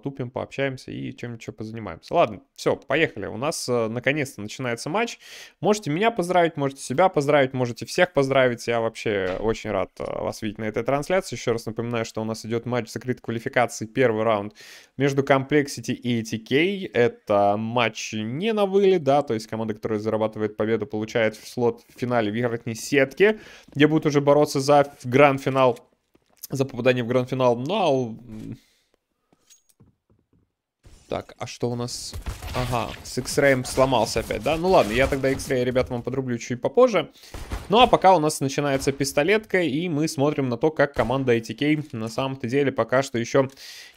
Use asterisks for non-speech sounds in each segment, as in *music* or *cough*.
потупим, пообщаемся и чем-нибудь еще позанимаемся. Ладно, все, поехали. У нас э, наконец-то начинается матч. Можете меня поздравить, можете себя поздравить, можете всех поздравить. Я вообще очень рад э, вас видеть на этой трансляции. Еще раз напоминаю, что у нас идет матч закрытой квалификации, первый раунд между Complexity и ATK. Это матч не на вылет, да, то есть команда, которая зарабатывает победу, получает в слот в финале верхней сетки, где будут уже бороться за гранд-финал за попадание в гранд-финал. Ну, а так, а что у нас? Ага, с X-Ray сломался опять, да? Ну ладно, я тогда X-Ray ребят вам подрублю чуть попозже. Ну а пока у нас начинается пистолетка, и мы смотрим на то, как команда ATK на самом-то деле пока что еще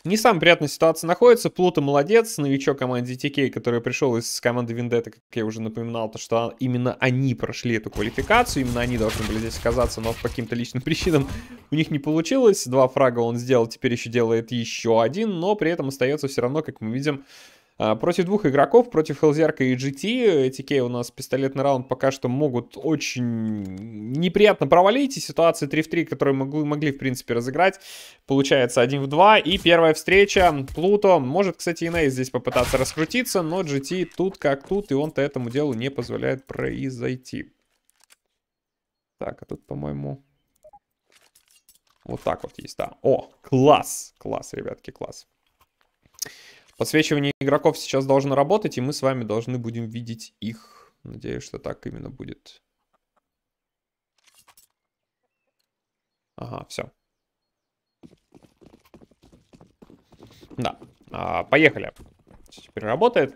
не самая приятная ситуация находится. Плута молодец, новичок команды ATK, который пришел из команды Вендетта, как я уже напоминал, то что именно они прошли эту квалификацию, именно они должны были здесь оказаться, но по каким-то личным *laughs* причинам у них не получилось. Два фрага он сделал, теперь еще делает еще один, но при этом остается все равно, как мы видим, видим. А, против двух игроков, против Хелзерка и GT, TK у нас пистолетный раунд пока что могут очень неприятно провалить. И ситуации 3 в 3, которые могли, могли в принципе разыграть, получается 1 в 2. И первая встреча Плуто. Может, кстати, Инейс здесь попытаться раскрутиться, но GT тут как тут, и он-то этому делу не позволяет произойти. Так, а тут, по-моему... Вот так вот есть, да. О, класс, класс, ребятки, класс. Подсвечивание игроков сейчас должно работать, и мы с вами должны будем видеть их. Надеюсь, что так именно будет. Ага, все. Да, а, поехали. Теперь работает.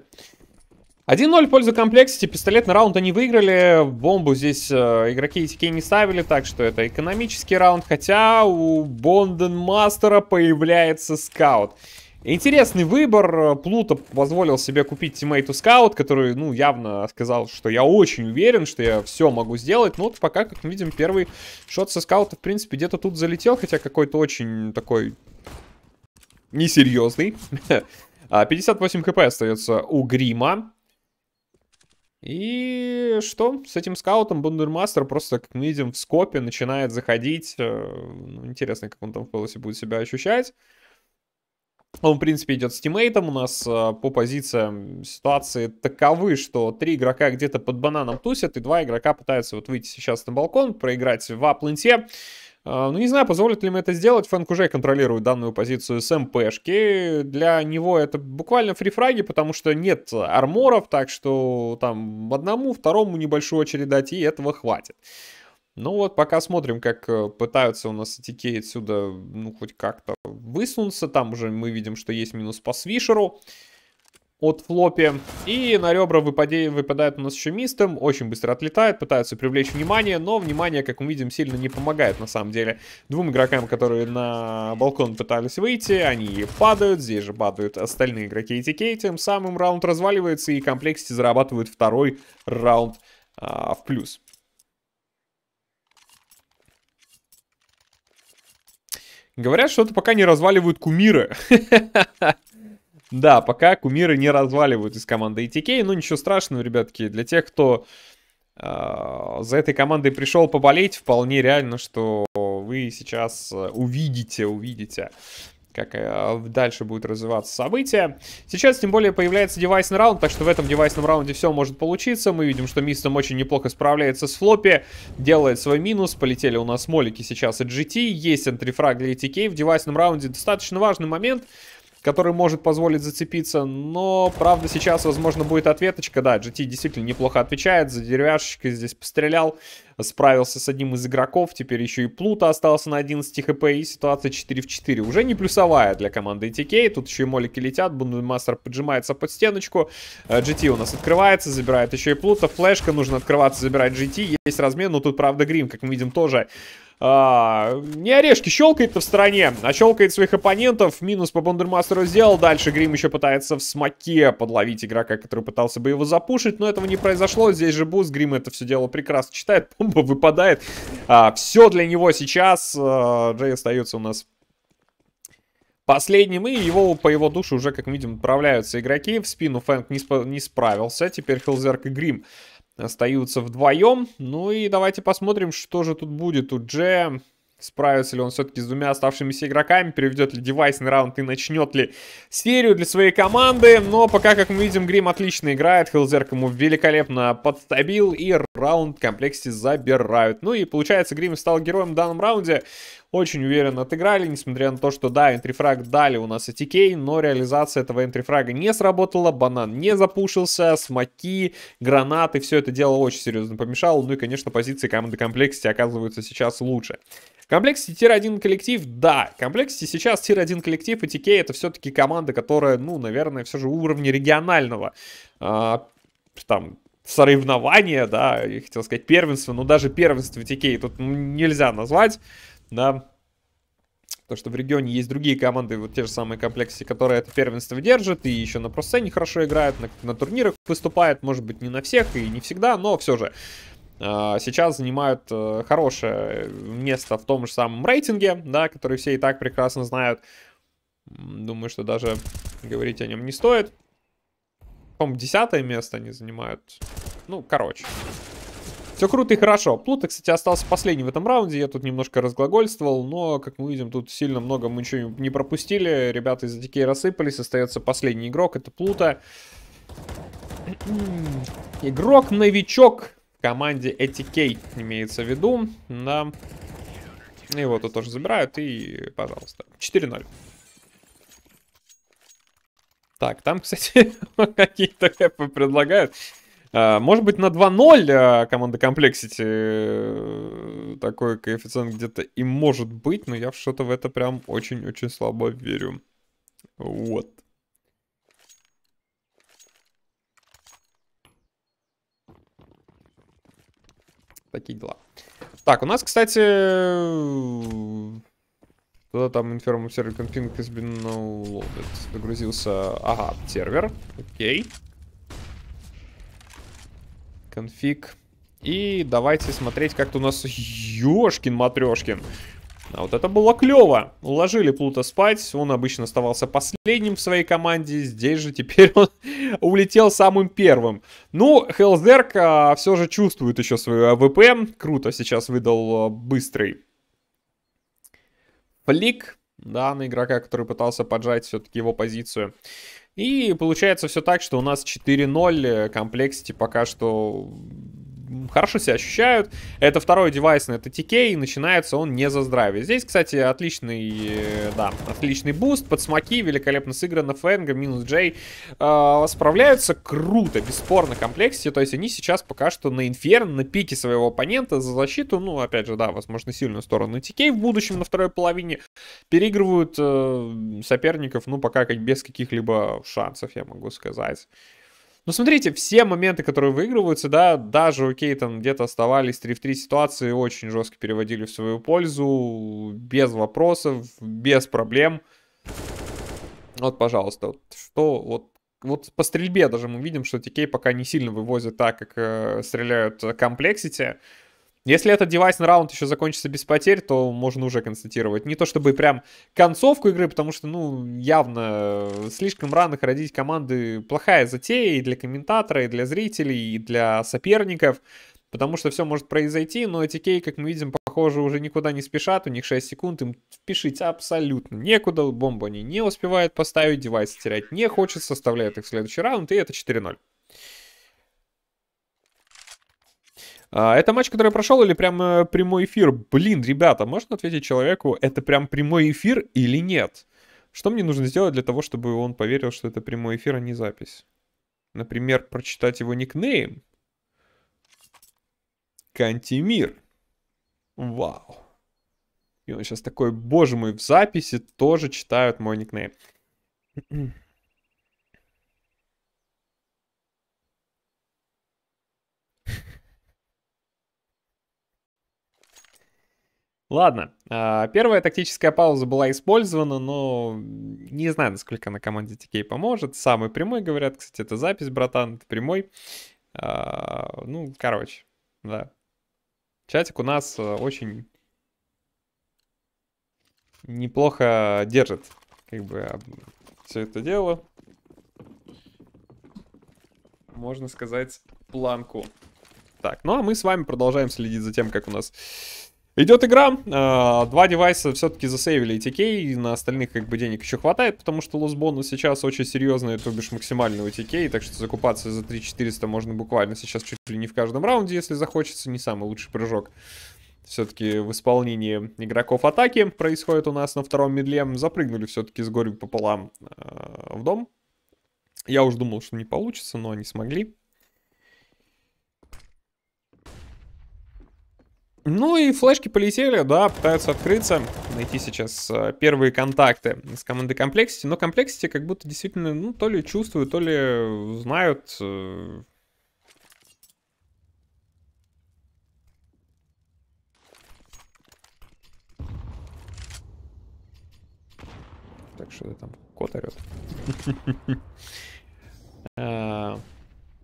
1-0 в пользу комплексити, на раунд они выиграли, бомбу здесь э, игроки ETK не ставили, так что это экономический раунд, хотя у Бонден Мастера появляется скаут. Интересный выбор. Плута позволил себе купить тиммейту скаут, который, ну, явно сказал, что я очень уверен, что я все могу сделать. Но вот пока, как мы видим, первый шот со скаута, в принципе, где-то тут залетел, хотя какой-то очень такой несерьезный. 58 *laughs* а, хп остается у Грима. И что? С этим скаутом Бундермастер просто, как мы видим, в скопе начинает заходить. Э, ну, интересно, как он там в полосе будет себя ощущать. Он, в принципе, идет с тиммейтом. У нас э, по позициям ситуации таковы, что три игрока где-то под бананом тусят, и два игрока пытаются вот выйти сейчас на балкон, проиграть в апленте. Э, ну, не знаю, позволит ли им это сделать. Фэнк уже контролирует данную позицию с МПшки. Для него это буквально фрифраги, потому что нет арморов, так что там одному, второму небольшую очередь дать, и этого хватит. Ну вот, пока смотрим, как э, пытаются у нас Атикей отсюда, ну, хоть как-то высунуться. Там уже мы видим, что есть минус по свишеру от флопе. И на ребра выпаде... выпадает у нас еще мистом, очень быстро отлетает, пытаются привлечь внимание, но внимание, как мы видим, сильно не помогает на самом деле. Двум игрокам, которые на балкон пытались выйти, они падают, здесь же падают остальные игроки ATK, тем самым раунд разваливается и комплексити зарабатывают второй раунд а, в плюс. Говорят, что-то пока не разваливают кумиры. *laughs* Да, пока кумиры не разваливают из команды ETK, но ничего страшного, ребятки. Для тех, кто а, за этой командой пришел поболеть, вполне реально, что вы сейчас э, увидите, увидите как э, дальше будут развиваться события. Сейчас, тем более, появляется девайсный раунд, так что в этом девайсном раунде все может получиться. Мы видим, что Мистом очень неплохо справляется с флопе, делает свой минус. Полетели у нас молики сейчас и GT, есть энтрифраг для ETK. В девайсном раунде достаточно важный момент — который может позволить зацепиться. Но, правда, сейчас, возможно, будет ответочка. Да, GT действительно неплохо отвечает. За деревяшечкой здесь пострелял. Справился с одним из игроков. Теперь еще и Плута остался на 11 хп. И ситуация 4 в 4. Уже не плюсовая для команды ETK. Тут еще и молики летят. Бундельмастер поджимается под стеночку. GT э, у нас открывается. Забирает еще и Плута. Флешка. Нужно открываться, забирать GT. Есть размен. Но тут, правда, грим, как мы видим, тоже а, не орешки щелкает-то в стороне, а щелкает своих оппонентов. Минус по Бондермастеру сделал. Дальше Грим еще пытается в смоке подловить игрока, который пытался бы его запушить, но этого не произошло. Здесь же буст. Грим это все дело прекрасно читает. *laughs* Бомба выпадает. А, все для него сейчас. А, Джей остается у нас последним, и его, по его душе уже, как видим, отправляются игроки. В спину Фэнк не, спо- не справился, теперь Хилзерк и Грим остаются вдвоем. Ну и давайте посмотрим, что же тут будет у Джея. Справится ли он все-таки с двумя оставшимися игроками, переведет ли девайс на раунд и начнет ли серию для своей команды. Но пока, как мы видим, Грим отлично играет, Хелзерк ему великолепно подстабил и раунд в комплекте забирают. Ну и получается, Грим стал героем в данном раунде очень уверенно отыграли, несмотря на то, что, да, энтрифраг дали у нас ATK, но реализация этого энтрифрага не сработала, банан не запушился, смоки, гранаты, все это дело очень серьезно помешало, ну и, конечно, позиции команды комплексити оказываются сейчас лучше. Комплексити тир-1 коллектив, да, комплексити сейчас тир-1 коллектив, и TK это все-таки команда, которая, ну, наверное, все же уровня регионального, э, там, соревнования, да, я хотел сказать первенство, но даже первенство TK тут нельзя назвать, да, то что в регионе есть другие команды, вот те же самые комплексы, которые это первенство держат и еще на просцене хорошо играют, на, на турнирах выступают, может быть, не на всех и не всегда, но все же. А, сейчас занимают э, хорошее место в том же самом рейтинге, да, который все и так прекрасно знают. Думаю, что даже говорить о нем не стоит. По-моему, десятое место они занимают. Ну, короче. Все круто и хорошо. Плута, кстати, остался последний в этом раунде. Я тут немножко разглагольствовал, но, как мы видим, тут сильно много мы ничего не пропустили. Ребята из ATK рассыпались. Остается последний игрок. Это Плута. *clears throat* Игрок-новичок в команде ATK имеется в виду. Да. Его тут тоже забирают. И, пожалуйста, 4-0. Так, там, кстати, *laughs* какие-то хэпы предлагают. А, может быть, на 2-0 а, команда Complexity э, такой коэффициент где-то и может быть, но я в что-то в это прям очень-очень слабо верю. Вот. Такие дела. Так, у нас, кстати... Туда э, э, там Infernal сервер Config has Загрузился... Ага, сервер. Окей. Okay. Конфиг. И давайте смотреть, как то у нас... Ёшкин матрешкин. А вот это было клево. Уложили Плута спать. Он обычно оставался последним в своей команде. Здесь же теперь *laughs* он улетел самым первым. Ну, Хелзерк а, все же чувствует еще свою АВП. Круто сейчас выдал а, быстрый флик да, на игрока, который пытался поджать все-таки его позицию. И получается все так, что у нас 4-0, э, комплексити пока что хорошо себя ощущают. Это второй девайс на это TK, и начинается он не за здравие. Здесь, кстати, отличный, э, да, отличный буст, под смоки, великолепно сыграно, Фэнга, минус Джей. Э, справляются круто, бесспорно, комплексе, то есть они сейчас пока что на Инферн, на пике своего оппонента за защиту, ну, опять же, да, возможно, сильную сторону TK в будущем на второй половине, переигрывают э, соперников, ну, пока как без каких-либо шансов, я могу сказать. Но ну, смотрите, все моменты, которые выигрываются, да, даже, окей, там где-то оставались 3 в 3 ситуации, очень жестко переводили в свою пользу, без вопросов, без проблем. Вот, пожалуйста, вот, что вот вот по стрельбе даже мы видим, что TK пока не сильно вывозит так, как э, стреляют комплексити. Э, если этот девайсный раунд еще закончится без потерь, то можно уже констатировать. Не то чтобы прям концовку игры, потому что, ну, явно э, слишком рано родить команды плохая затея и для комментатора, и для зрителей, и для соперников. Потому что все может произойти, но эти кей, как мы видим, похоже, уже никуда не спешат. У них 6 секунд, им впишить абсолютно некуда. Бомбу они не успевают поставить, девайс терять не хочет, составляет их в следующий раунд, и это 4-0. А, это матч, который прошел или прям э, прямой эфир? Блин, ребята, можно ответить человеку, это прям прямой эфир или нет? Что мне нужно сделать для того, чтобы он поверил, что это прямой эфир, а не запись? Например, прочитать его никнейм. Кантимир. Вау. И он сейчас такой, боже мой, в записи тоже читают мой никнейм. Ладно, а, первая тактическая пауза была использована, но не знаю, насколько она команде TK поможет. Самый прямой, говорят, кстати, это запись, братан, это прямой. А, ну, короче, да. Чатик у нас э, очень неплохо держит, как бы, все это дело. Можно сказать, планку. Так, ну а мы с вами продолжаем следить за тем, как у нас Идет игра, э, два девайса все-таки засейвили ATK, и на остальных как бы денег еще хватает, потому что лосбоны сейчас очень серьезные, то бишь максимальный ATK, так что закупаться за 3400 можно буквально сейчас чуть ли не в каждом раунде, если захочется, не самый лучший прыжок. Все-таки в исполнении игроков атаки происходит у нас на втором медле. Запрыгнули все-таки с горем пополам э, в дом. Я уже думал, что не получится, но они смогли. Ну и флешки полетели, да, пытаются открыться, найти сейчас э, первые контакты с командой Complexity, но Complexity как будто действительно, ну, то ли чувствуют, то ли э, знают. Э. Так что там кот орет. *laughs*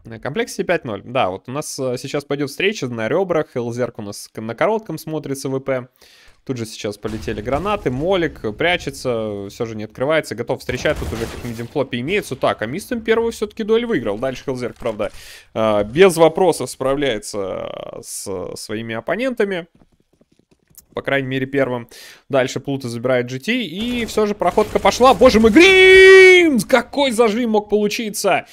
Э, комплексе 5-0. Да, вот у нас э, сейчас пойдет встреча на ребрах. Элзерк у нас на коротком смотрится ВП. Тут же сейчас полетели гранаты. Молик э, прячется, все же не открывается. Готов встречать. Тут уже как видим флопе имеется. Так, а Мистом первую все-таки дуэль выиграл. Дальше Хелзерк, правда, без вопросов справляется с своими оппонентами по крайней мере, первым. Дальше Плута забирает GT, и все же проходка пошла. Боже мой, Гримс! Какой зажим мог получиться?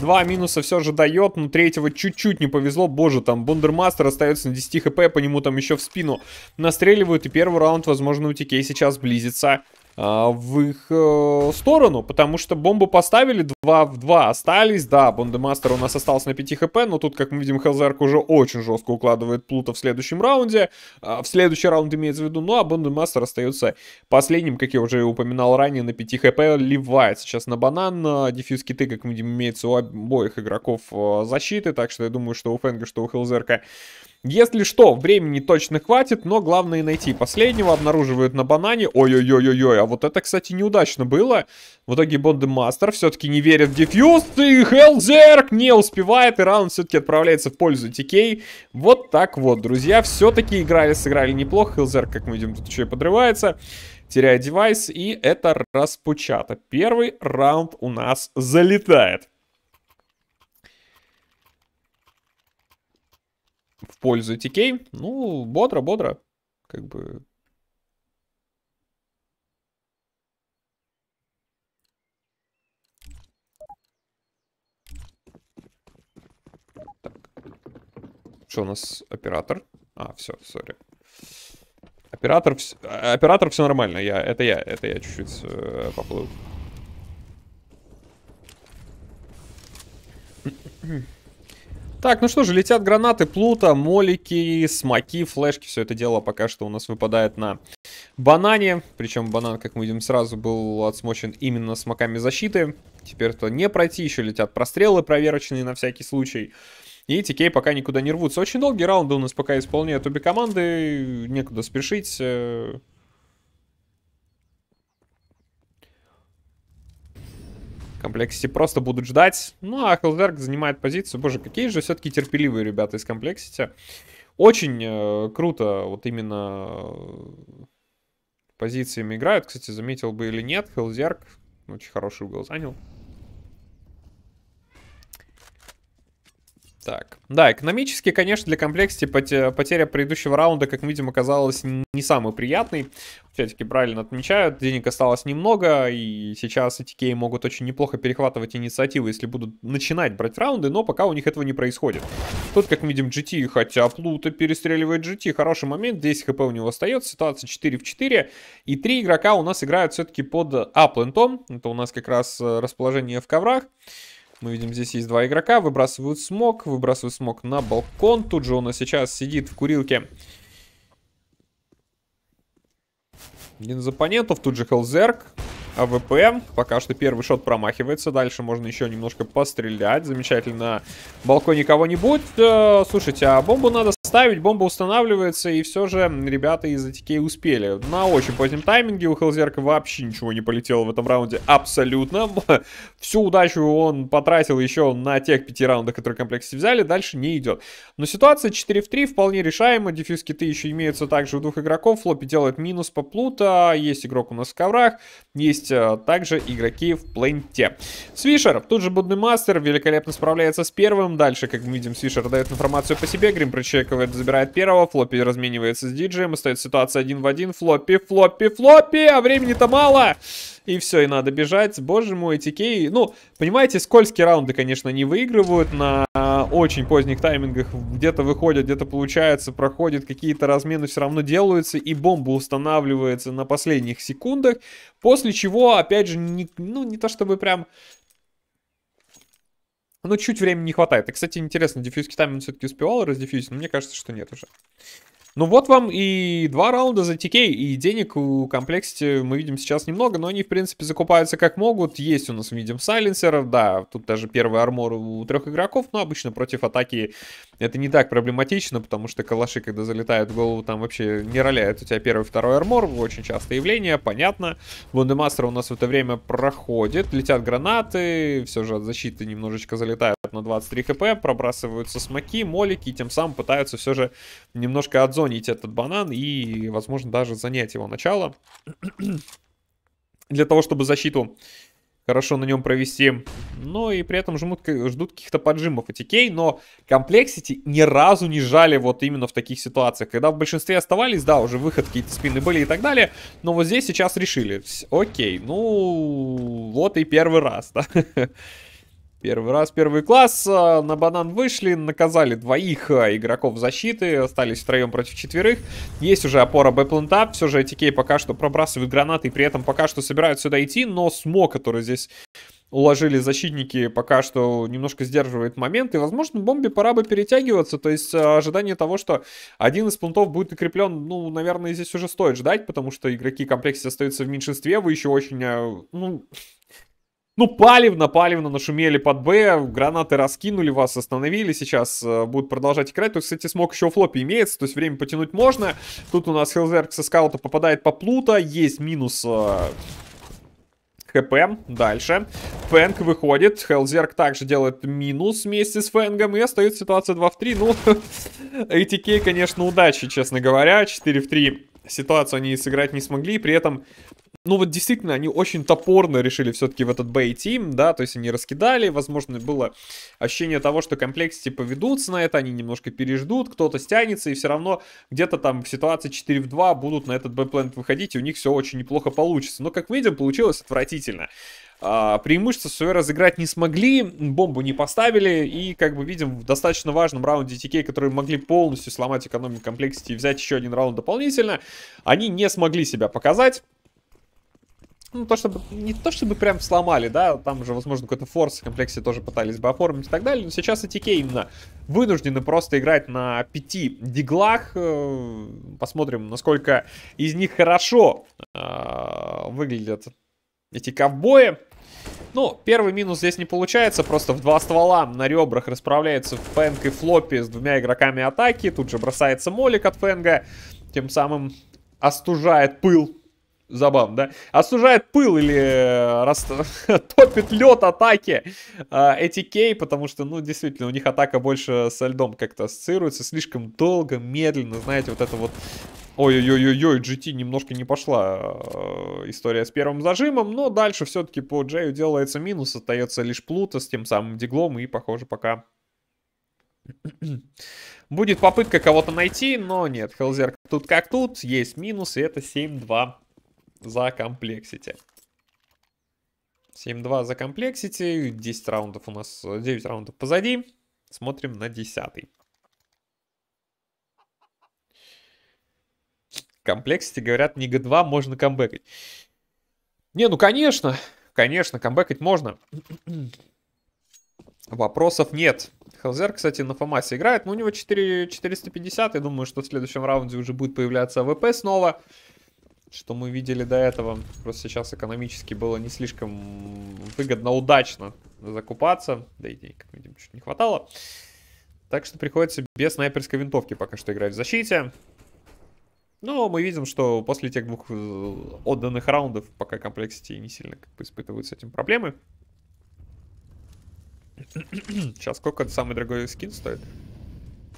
Два минуса все же дает, но третьего чуть-чуть не повезло. Боже, там Бундермастер остается на 10 хп, по нему там еще в спину настреливают, и первый раунд, возможно, у TK сейчас близится а, в их э, сторону, потому что бомбу поставили, 2 в 2 остались, да, Бондемастер у нас остался на 5 хп, но тут, как мы видим, Хелзерк уже очень жестко укладывает Плута в следующем раунде, э, в следующий раунд имеется в виду, ну а Бондемастер остается последним, как я уже упоминал ранее, на 5 хп, ливает сейчас на банан, э, а, дефьюз киты, как мы видим, имеется у обоих игроков э, защиты, так что я думаю, что у Фенга, что у Хелзерка если что, времени точно хватит, но главное найти последнего. Обнаруживают на банане. Ой-ой-ой-ой-ой. А вот это, кстати, неудачно было. В итоге Бонды Мастер все-таки не верит в дефьюз. И Хелзерк не успевает. И раунд все-таки отправляется в пользу Тикей. Вот так вот, друзья. Все-таки играли, сыграли неплохо. Хелзерк, как мы видим, тут еще и подрывается теряет девайс, и это распучата. Первый раунд у нас залетает. пользу TK. Ну, бодро-бодро. Как бы Так. Что у нас оператор? А, все, сори. Оператор, оператор все нормально. Я, это я, это я чуть-чуть э, поплыл. Так, ну что же, летят гранаты, плута, молики, смоки, флешки. Все это дело пока что у нас выпадает на банане. Причем банан, как мы видим, сразу был отсмочен именно смоками защиты. Теперь-то не пройти, еще летят прострелы проверочные на всякий случай. И TK пока никуда не рвутся. Очень долгие раунды у нас пока исполняют обе команды. Некуда спешить. Э, Комплексити просто будут ждать. Ну, а Хелдерг занимает позицию. Боже, какие же все-таки терпеливые ребята из Комплексити. Очень э, круто вот именно э, позициями играют. Кстати, заметил бы или нет, Хелзерк очень хороший угол занял. Так. Да, экономически, конечно, для комплексити э, потеря предыдущего раунда, как мы видим, оказалась не самый приятный. Все-таки правильно отмечают, денег осталось немного, и сейчас ATK могут очень неплохо перехватывать инициативу, если будут начинать брать раунды, но пока у них этого не происходит. Тут, как мы видим, GT, хотя Плута перестреливает GT, хороший момент, 10 хп у него остается, ситуация 4 в 4, и три игрока у нас играют все-таки под аплентом, это у нас как раз э, расположение в коврах. Мы видим, здесь есть два игрока, выбрасывают смог, выбрасывают смог на балкон. Тут же он сейчас сидит в курилке. Один из оппонентов, тут же Хелзерк. АВП. Пока что первый шот промахивается. Дальше можно еще немножко пострелять. Замечательно. На балконе никого не будет. Э, слушайте, а бомбу надо поставить, бомба устанавливается, и все же ребята из ATK успели. На очень позднем тайминге у Хелзерка вообще ничего не полетело в этом раунде абсолютно. *laughs* Всю удачу он потратил еще на тех пяти раундах, которые в комплексе взяли, дальше не идет. Но ситуация 4 в 3 вполне решаема, дефьюз киты еще имеются также у двух игроков, Флоппи делает минус по плута, есть игрок у нас в коврах, есть э, также игроки в Пленте. Свишер, тут же Будный Мастер, великолепно справляется с первым, дальше, как мы видим, Свишер дает информацию по себе, Грим прочековый Рэд забирает первого, Флоппи разменивается с диджеем, остается ситуация один в один, Флоппи, Флоппи, Флоппи, а времени-то мало! И все, и надо бежать, боже мой, TK, ну, понимаете, скользкие раунды, конечно, не выигрывают на очень поздних таймингах, где-то выходят, где-то получается, проходят, какие-то размены все равно делаются, и бомба устанавливается на последних секундах, после чего, опять же, не, ну, не то чтобы прям но ну, чуть времени не хватает. И, кстати, интересно, дефьюз китами он все-таки успевал раздефьюзить, но мне кажется, что нет уже. Ну вот вам и два раунда за ТК, и денег у комплекте мы видим сейчас немного, но они, в принципе, закупаются как могут. Есть у нас, видим, сайленсеров, да, тут даже первый армор у трех игроков, но обычно против атаки это не так проблематично, потому что калаши, когда залетают в голову, там вообще не роляет. У тебя первый, второй армор, очень частое явление, понятно. Вондемастера у нас в это время проходит, летят гранаты, все же от защиты немножечко залетают на 23 хп, пробрасываются смоки, молики, и тем самым пытаются все же немножко отзонить этот банан и, возможно, даже занять его начало. Для того, чтобы защиту хорошо на нем провести. ну и при этом жмут, ждут каких-то поджимов от Икей, но комплексити ни разу не жали вот именно в таких ситуациях. Когда в большинстве оставались, да, уже выход какие-то спины были и так далее, но вот здесь сейчас решили. Окей, ну вот и первый раз, да. *laughs* Первый раз, первый класс. А, на банан вышли, наказали двоих а, игроков защиты, остались втроем против четверых. Есть уже опора Б-плента. Все же ATK пока что пробрасывают гранаты и при этом пока что собирают сюда идти, но СМО, который здесь уложили защитники, пока что немножко сдерживает момент. И, возможно, бомбе пора бы перетягиваться. То есть а, ожидание того, что один из пунктов будет укреплен, ну, наверное, здесь уже стоит ждать, потому что игроки комплекса остаются в меньшинстве. Вы еще очень, ну, ну, палевно, палевно нашумели под Б, гранаты раскинули вас, остановили, сейчас э, будут продолжать играть. Тут, кстати, смог еще в флопе имеется, то есть время потянуть можно. Тут у нас Хилзерк со скаута попадает по Плута, есть минус... Э... ХП. Дальше. Фэнг выходит. Хелзерк также делает минус вместе с Фэнгом. И остается ситуация 2 в 3. Ну, ATK, *laughs* конечно, удачи, честно говоря. 4 в 3 ситуацию они сыграть не смогли. При этом ну вот действительно, они очень топорно решили все-таки в этот Б тим да, то есть они раскидали, возможно, было ощущение того, что комплексити типа, поведутся на это, они немножко переждут, кто-то стянется, и все равно где-то там в ситуации 4 в 2 будут на этот б выходить, и у них все очень неплохо получится. Но, как видим, получилось отвратительно. А, преимущество свое разыграть не смогли, бомбу не поставили, и, как бы видим, в достаточно важном раунде TK, которые могли полностью сломать экономику комплексити и взять еще один раунд дополнительно, они не смогли себя показать ну, то, чтобы, не то, чтобы прям сломали, да, там же, возможно, какой-то форс в комплексе тоже пытались бы оформить и так далее, но сейчас ATK именно вынуждены просто играть на пяти диглах, э, посмотрим, насколько из них хорошо э, выглядят эти ковбои. Ну, первый минус здесь не получается, просто в два ствола на ребрах расправляется Фэнг и Флоппи с двумя игроками атаки, тут же бросается Молик от Фэнга, тем самым остужает пыл Забавно, да? Остужает пыл или э, рас... *laughs* топит лед атаки а, э, ATK, потому что, ну, действительно, у них атака больше со льдом как-то ассоциируется. Слишком долго, медленно, знаете, вот это вот... Ой-ой-ой-ой, GT немножко не пошла э, история с первым зажимом, но дальше все-таки по Джею делается минус, остается лишь Плута с тем самым диглом, и, похоже, пока Будет попытка кого-то найти, но нет, Хелзер тут как тут, есть минус, и это 7-2 за комплексити. 7-2 за комплексити. 10 раундов у нас, 9 раундов позади. Смотрим на 10 комплексити, говорят, Нига 2 можно камбэкать. Не, ну конечно, конечно, камбэкать можно. Вопросов нет. Хелзер, кстати, на Фомасе играет, но у него 4, 450, я думаю, что в следующем раунде уже будет появляться АВП снова что мы видели до этого. Просто сейчас экономически было не слишком выгодно, удачно закупаться. Да и денег, как видим, чуть не хватало. Так что приходится без снайперской винтовки пока что играть в защите. Но мы видим, что после тех двух э, отданных раундов пока комплексити не сильно как бы, испытывают с этим проблемы. *clears throat* Сейчас сколько самый дорогой скин стоит?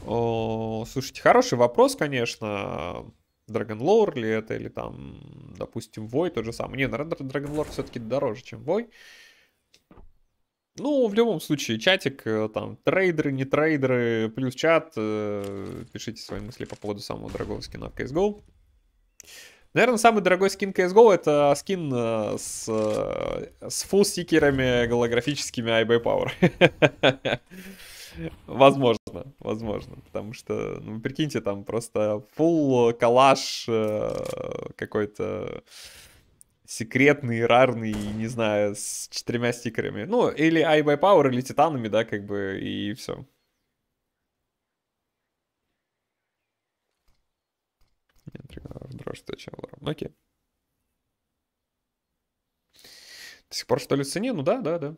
О, слушайте, хороший вопрос, конечно. Dragonlore ли это, или там, допустим, Вой тот же самый. Не, наверное, Dragonlore все-таки дороже, чем Вой. Ну, в любом случае, чатик, э, там, трейдеры, не трейдеры, плюс чат. Э, пишите свои мысли по поводу самого дорогого скина в CSGO. Наверное, самый дорогой скин CSGO это скин э, с, с фулл-стикерами голографическими iBay *laughs* Power. Возможно, возможно, потому что, ну, прикиньте, там просто full калаш э, какой-то секретный, рарный, не знаю, с четырьмя стикерами. Ну, или I by Power, или титанами, да, как бы, и все. Дрожь, точно, ну, Окей. До сих пор, что ли, цене? Ну да, да, да.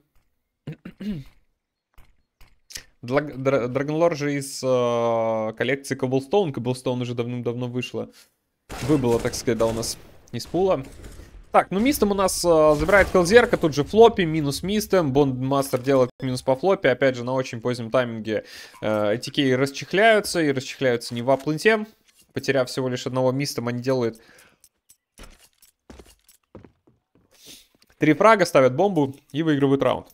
Dragonlore же из э, коллекции Cobblestone. Cobblestone уже давным-давно вышла. Выбыла, так сказать, да, у нас из пула. Так, ну мистом у нас э, забирает Хелзерка, тут же флопи, минус мистом, Бондмастер делает минус по флопе, опять же на очень позднем тайминге э, этикеи расчехляются, и расчехляются не в апланте, потеряв всего лишь одного мистом, они делают три фрага, ставят бомбу и выигрывают раунд.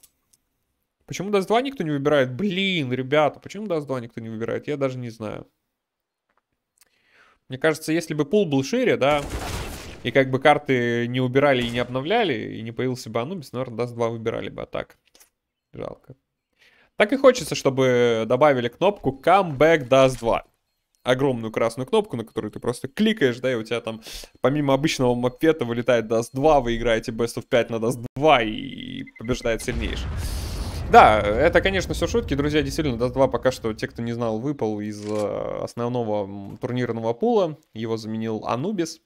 Почему DAS2 никто не выбирает? Блин, ребята, почему DAS2 никто не выбирает? Я даже не знаю. Мне кажется, если бы пул был шире, да, и как бы карты не убирали и не обновляли, и не появился бы Анубис, наверное, DAS2 выбирали бы, а так жалко. Так и хочется, чтобы добавили кнопку Comeback DAS2. Огромную красную кнопку, на которую ты просто кликаешь, да, и у тебя там помимо обычного мапфета вылетает DAS2, вы играете Best of 5 на DAS2 и побеждает сильнейший. Да, это, конечно, все шутки. Друзья, действительно, Dota 2 пока что, те, кто не знал, выпал из э, основного турнирного пула. Его заменил Анубис.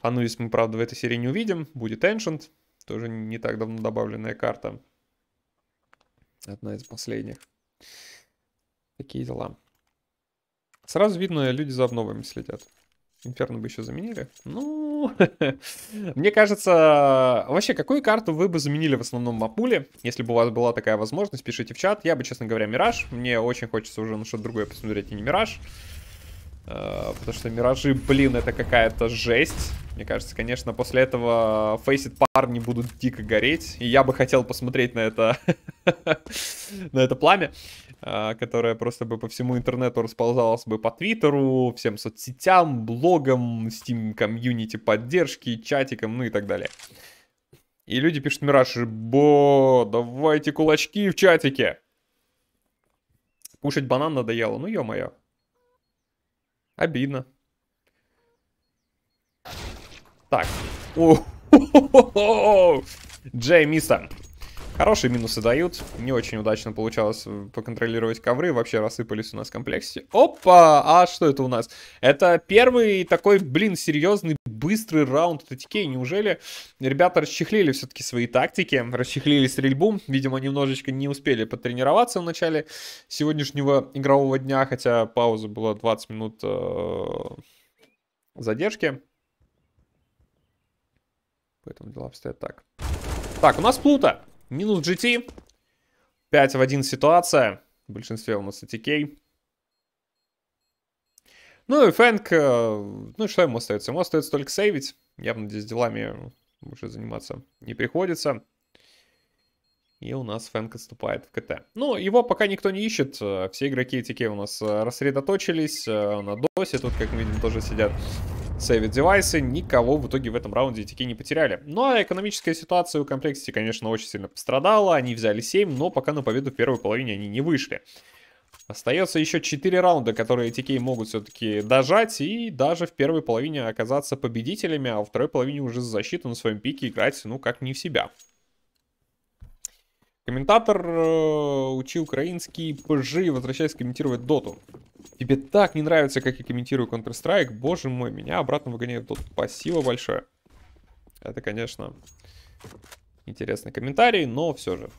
Анубис мы, правда, в этой серии не увидим. Будет Ancient. Тоже не так давно добавленная карта. Одна из последних. Такие дела. Сразу видно, люди за обновами следят. Инферно бы еще заменили. Ну, *laughs* мне кажется, вообще, какую карту вы бы заменили в основном мапуле, если бы у вас была такая возможность, пишите в чат. Я бы, честно говоря, Мираж. Мне очень хочется уже на что-то другое посмотреть, и а не Мираж. Э, потому что миражи, блин, это какая-то жесть. Мне кажется, конечно, после этого фейсит парни будут дико гореть. И я бы хотел посмотреть на это, *laughs* на это пламя, э, которое просто бы по всему интернету расползалось бы по Твиттеру, всем соцсетям, блогам, Steam комьюнити поддержки, чатикам, ну и так далее. И люди пишут Мираж, бо, давайте кулачки в чатике. Кушать банан надоело, ну ё-моё. Обидно. Так. *laughs* Джей Миса. Хорошие минусы дают. Не очень удачно получалось э, поконтролировать ковры. Вообще рассыпались у нас в комплексе. Опа! А что это у нас? Это первый такой, блин, серьезный, быстрый раунд от ATK. Неужели ребята расчехлили все-таки свои тактики? Расчехлили стрельбу. Видимо, немножечко не успели потренироваться в начале сегодняшнего игрового дня. Хотя пауза была 20 минут э, задержки. Поэтому дела обстоят так. Так, у нас Плута. Минус GT. 5 в 1 ситуация. В большинстве у нас ATK. Ну и Фэнк, э, ну что ему остается? Ему остается только сейвить. Явно здесь делами уже заниматься не приходится. И у нас Фэнк отступает в КТ. Ну, его пока никто не ищет. Э, все игроки ATK у нас э, рассредоточились. На досе тут, как мы видим, тоже сидят сейвит девайсы, никого в итоге в этом раунде ETK не потеряли. Ну а экономическая ситуация у комплексити, конечно, очень сильно пострадала, они взяли 7, но пока на победу в первой половине они не вышли. Остается еще 4 раунда, которые ATK могут все-таки дожать и даже в первой половине оказаться победителями, а во второй половине уже за защиту на своем пике играть, ну, как не в себя. Комментатор э, учил украинский ПЖ, возвращаясь комментировать доту. Тебе так не нравится, как я комментирую Counter-Strike. Боже мой, меня обратно выгоняют тут. Спасибо большое. Это, конечно, интересный комментарий, но все же.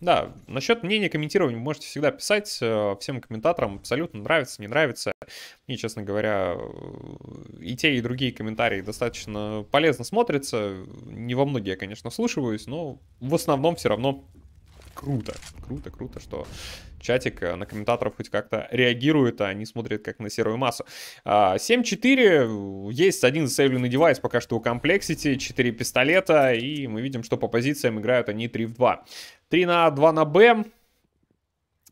Да, насчет мнения, комментирования можете всегда писать э, всем комментаторам, абсолютно нравится, не нравится. Мне, честно говоря, и те, и другие комментарии достаточно полезно смотрятся. Не во многие конечно, слушаюсь, но в основном все равно круто. Круто, круто, что чатик э, на комментаторов хоть как-то реагирует, а они смотрят как на серую массу. 7-4, а, есть один сейвленный девайс пока что у комплексити, 4 пистолета, и мы видим, что по позициям играют они 3 в 2. 3 на 2 на Б,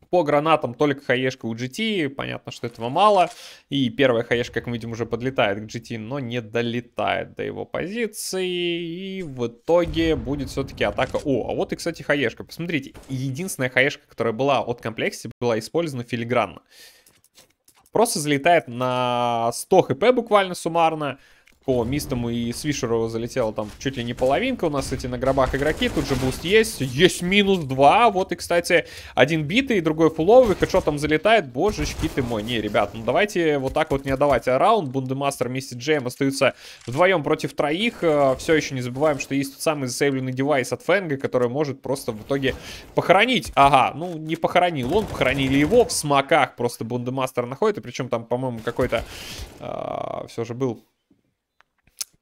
по гранатам только хаешка у GT, понятно, что этого мало. И первая хаешка, как мы видим, уже подлетает к GT, но не долетает до его позиции. И в итоге будет все-таки атака. О, а вот и, кстати, хаешка. Посмотрите, единственная хаешка, которая была от комплекса, была использована филигранно. Просто залетает на 100 хп буквально суммарно по Мистому и Свишеру залетела там чуть ли не половинка. У нас, кстати, на гробах игроки. Тут же буст есть. Есть минус 2. Вот и, кстати, один битый, другой фуловый. Хэдшот там залетает. Божечки ты мой. Не, ребят, ну давайте вот так вот не отдавать а раунд. Бундемастер вместе с Джейм остаются вдвоем против троих. Э, все еще не забываем, что есть тот самый засейвленный девайс от Фэнга, который может просто в итоге похоронить. Ага, ну не похоронил он, похоронили его в смоках. Просто Бундемастер находит. И причем там, по-моему, какой-то э, все же был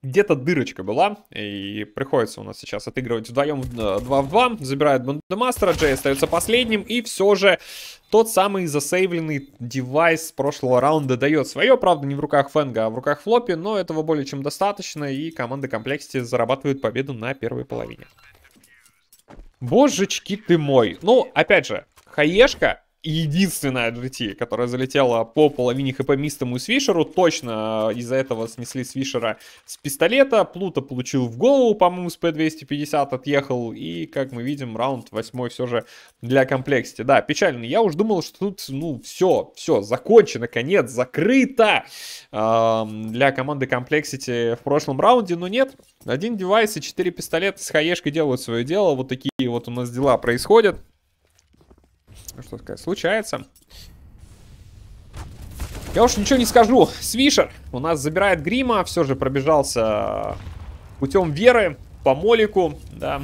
где-то дырочка была, и приходится у нас сейчас отыгрывать вдвоем 2 в 2. Э, Забирает Бандемастера, Джей остается последним, и все же тот самый засейвленный девайс с прошлого раунда дает свое, правда не в руках Фэнга, а в руках Флопи, но этого более чем достаточно, и команда Комплексити зарабатывает победу на первой половине. Божечки ты мой. Ну, опять же, хаешка единственная GT, которая залетела по половине хп Мистому и Свишеру. Точно э, из-за этого снесли Свишера с пистолета. Плута получил в голову, по-моему, с P250 отъехал. И, как мы видим, раунд восьмой все же для комплексити. Да, печально. Я уж думал, что тут, ну, все, все, закончено, конец, закрыто эм, для команды комплексити в прошлом раунде. Но нет, один девайс и четыре пистолета с хаешкой делают свое дело. Вот такие вот у нас дела происходят. Ну что сказать, случается. Я уж ничего не скажу. Свишер у нас забирает грима. Все же пробежался э, путем веры по молику. Да.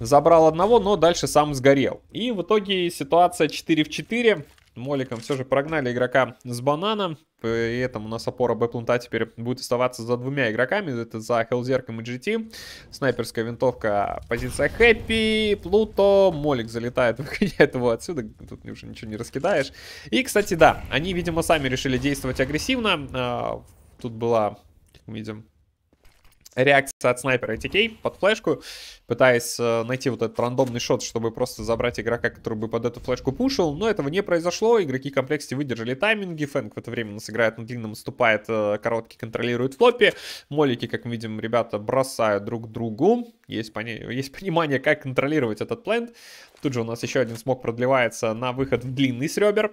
Забрал одного, но дальше сам сгорел. И в итоге ситуация 4 в 4. Моликом все же прогнали игрока с банана. При этом у нас опора Б-планта теперь будет оставаться за двумя игроками. Это за Хелзерком и GT. Снайперская винтовка, позиция Хэппи, Плуто. Молик залетает, *laughs* выгоняет его отсюда. Тут уже ничего не раскидаешь. И, кстати, да, они, видимо, сами решили действовать агрессивно. А, тут была, как мы видим, реакция от снайпера ATK под флешку, пытаясь э, найти вот этот рандомный шот, чтобы просто забрать игрока, который бы под эту флешку пушил, но этого не произошло, игроки комплексе выдержали тайминги, Фэнк в это время нас играет на длинном, наступает, э, короткий контролирует флоппи, молики, как мы видим, ребята бросают друг другу, есть, пони... есть понимание, как контролировать этот плент, тут же у нас еще один смог продлевается на выход в длинный с ребер,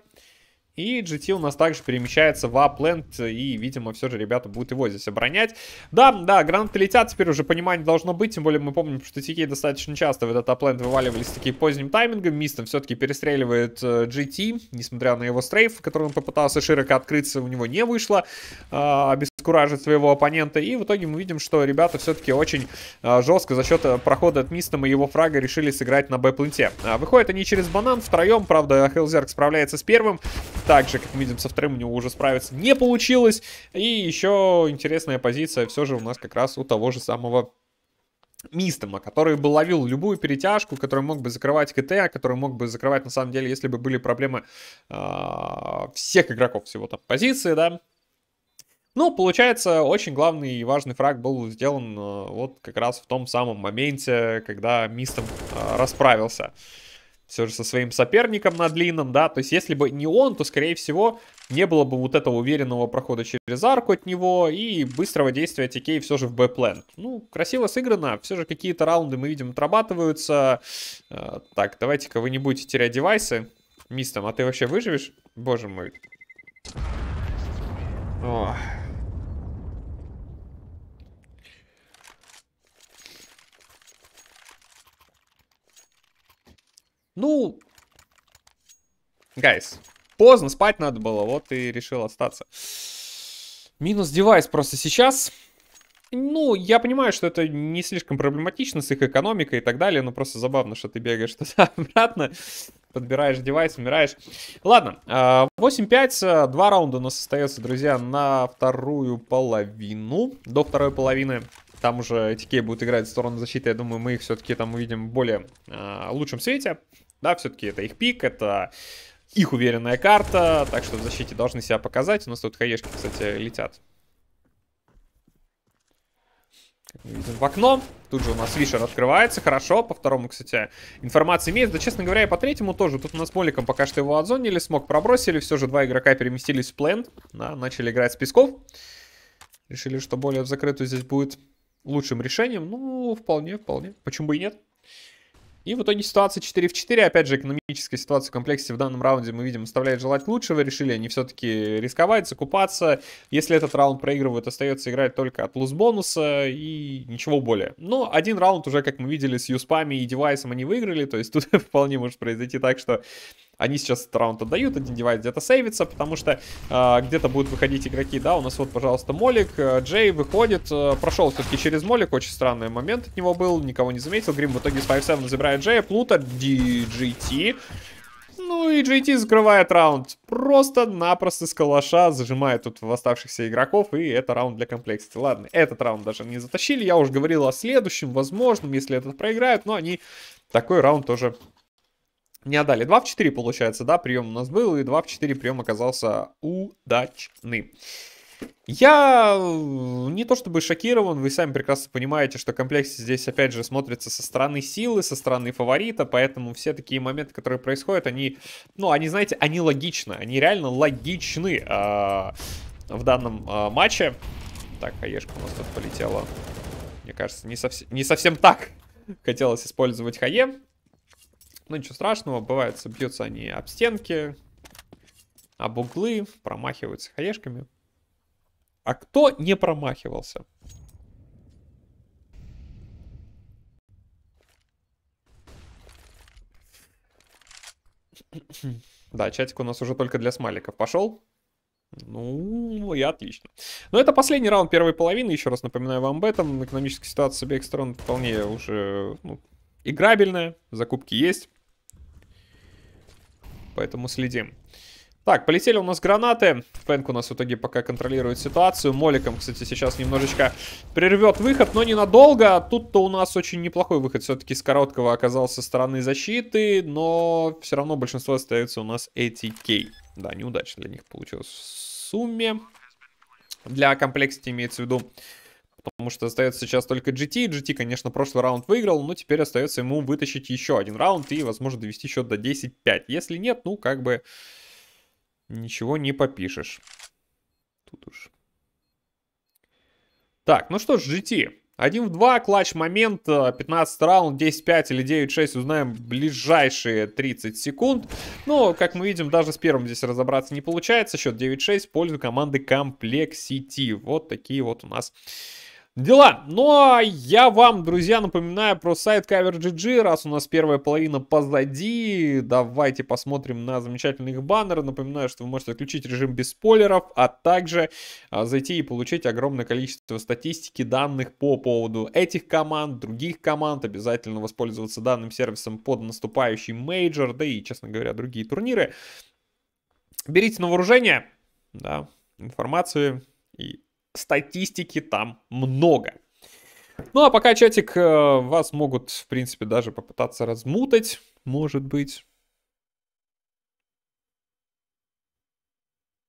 и GT у нас также перемещается в Апленд, и, видимо, все же ребята будут его здесь оборонять. Да, да, гранаты летят, теперь уже понимание должно быть, тем более мы помним, что TK достаточно часто в этот Апленд вываливались такие поздним таймингом. Мистом все-таки перестреливает э, GT, несмотря на его стрейф, который он попытался широко открыться, у него не вышло. А, без обескуражить своего оппонента. И в итоге мы видим, что ребята все-таки очень а, э, жестко за счет прохода от Мистом и его фрага решили сыграть на Б-плинте. А, выходят они через банан втроем, правда, Хелзерк справляется с первым. Также, как мы видим, со вторым у него уже справиться не получилось. И еще интересная позиция все же у нас как раз у того же самого Мистома, который бы ловил любую перетяжку, который мог бы закрывать КТ, а который мог бы закрывать, на самом деле, если бы были проблемы э, всех игроков всего там позиции, да, ну, получается, очень главный и важный фраг был сделан э, вот как раз в том самом моменте, когда Мистом э, расправился все же со своим соперником на длинном, да, то есть если бы не он, то, скорее всего, не было бы вот этого уверенного прохода через арку от него и быстрого действия TK все же в бэплен. Ну, красиво сыграно, все же какие-то раунды мы видим отрабатываются. Э, так, давайте-ка вы не будете терять девайсы. Мистом, а ты вообще выживешь? Боже мой. Ох. Ну, гайс, поздно, спать надо было, вот и решил остаться. Минус девайс просто сейчас. Ну, я понимаю, что это не слишком проблематично с их экономикой и так далее, но просто забавно, что ты бегаешь *laughs* туда-обратно, подбираешь девайс, умираешь. Ладно, 8-5, а, а, два раунда у нас остается, друзья, на вторую половину, до второй половины. Там уже TK будет играть в сторону защиты, я думаю, мы их все-таки там увидим в более э, лучшем свете. Да, все-таки это их пик, это их уверенная карта, так что в защите должны себя показать. У нас тут хаешки, кстати, летят. Видим в окно. Тут же у нас Вишер открывается. Хорошо. По второму, кстати, информация имеется. Да, честно говоря, и по третьему тоже. Тут у нас Моликом пока что его отзонили. Смог пробросили. Все же два игрока переместились в плен. Да, начали играть с песков. Решили, что более в закрытую здесь будет лучшим решением. Ну, вполне, вполне. Почему бы и нет? И в итоге ситуация 4 в 4. Опять же, экономическая ситуация в комплексе в данном раунде, мы видим, оставляет желать лучшего. Решили они все-таки рисковать, закупаться. Если этот раунд проигрывают, остается играть только от луз-бонуса и ничего более. Но один раунд уже, как мы видели, с юспами и девайсом они выиграли. То есть тут *laughs* вполне может произойти так, что они сейчас этот раунд отдают, один девайс где-то сейвится, потому что э, где-то будут выходить игроки, да, у нас вот, пожалуйста, Молик, а, Джей выходит, э, прошел все-таки через Молик, очень странный момент от него был, никого не заметил, Грим в итоге с 5-7 забирает Джея, Плута, DGT, ну и GT закрывает раунд. Просто-напросто с калаша зажимает тут в оставшихся игроков. И это раунд для комплексити. Ладно, этот раунд даже не затащили. Я уже говорил о следующем, возможном, если этот проиграют. Но они такой раунд тоже не отдали. 2 в 4 получается, да, прием у нас был, и 2 в 4 прием оказался удачным. Я э, не то чтобы шокирован, вы сами прекрасно понимаете, что комплекс здесь опять же смотрится со стороны силы, со стороны фаворита, поэтому все такие моменты, которые происходят, они, ну, они, знаете, они логичны, они реально логичны э, в данном э, матче. Так, хаешка у нас тут полетела. Мне кажется, не, совсем не совсем так *laughs* хотелось использовать хае. Ну ничего страшного, бывает, бьются они об стенки, об углы, промахиваются хаешками. А кто не промахивался? Да, чатик у нас уже только для смайликов пошел. Ну, и отлично. Но ну, это последний раунд первой половины, еще раз напоминаю вам об этом. Экономическая ситуация с обеих сторон вполне уже ну, играбельная, закупки есть. Поэтому следим. Так, полетели у нас гранаты. Фэнк у нас в итоге пока контролирует ситуацию. Моликом, кстати, сейчас немножечко прервет выход, но ненадолго. Тут-то у нас очень неплохой выход. Все-таки с короткого оказался со стороны защиты, но все равно большинство остается у нас ATK. Да, неудачно для них получилось в сумме. Для комплекса имеется в виду потому что остается сейчас только GT. GT, конечно, прошлый раунд выиграл, но теперь остается ему вытащить еще один раунд и, возможно, довести счет до 10-5. Если нет, ну, как бы ничего не попишешь. Тут уж. Так, ну что ж, GT. 1 в 2, клатч момент, 15 э, раунд, 10-5 или 9-6, узнаем в ближайшие 30 секунд. Но, как мы видим, даже с первым здесь разобраться не получается, счет 9-6 в пользу команды Complexity. Вот такие вот у нас дела. Но ну, а я вам, друзья, напоминаю про сайт Cover.gg, раз у нас первая половина позади, давайте посмотрим на замечательных баннеры. Напоминаю, что вы можете отключить режим без спойлеров, а также а, зайти и получить огромное количество статистики, данных по поводу этих команд, других команд. Обязательно воспользоваться данным сервисом под наступающий мейджор, да и, честно говоря, другие турниры. Берите на вооружение, да, информацию и статистики там много. Ну а пока, чатик, э, вас могут, в принципе, даже попытаться размутать, может быть.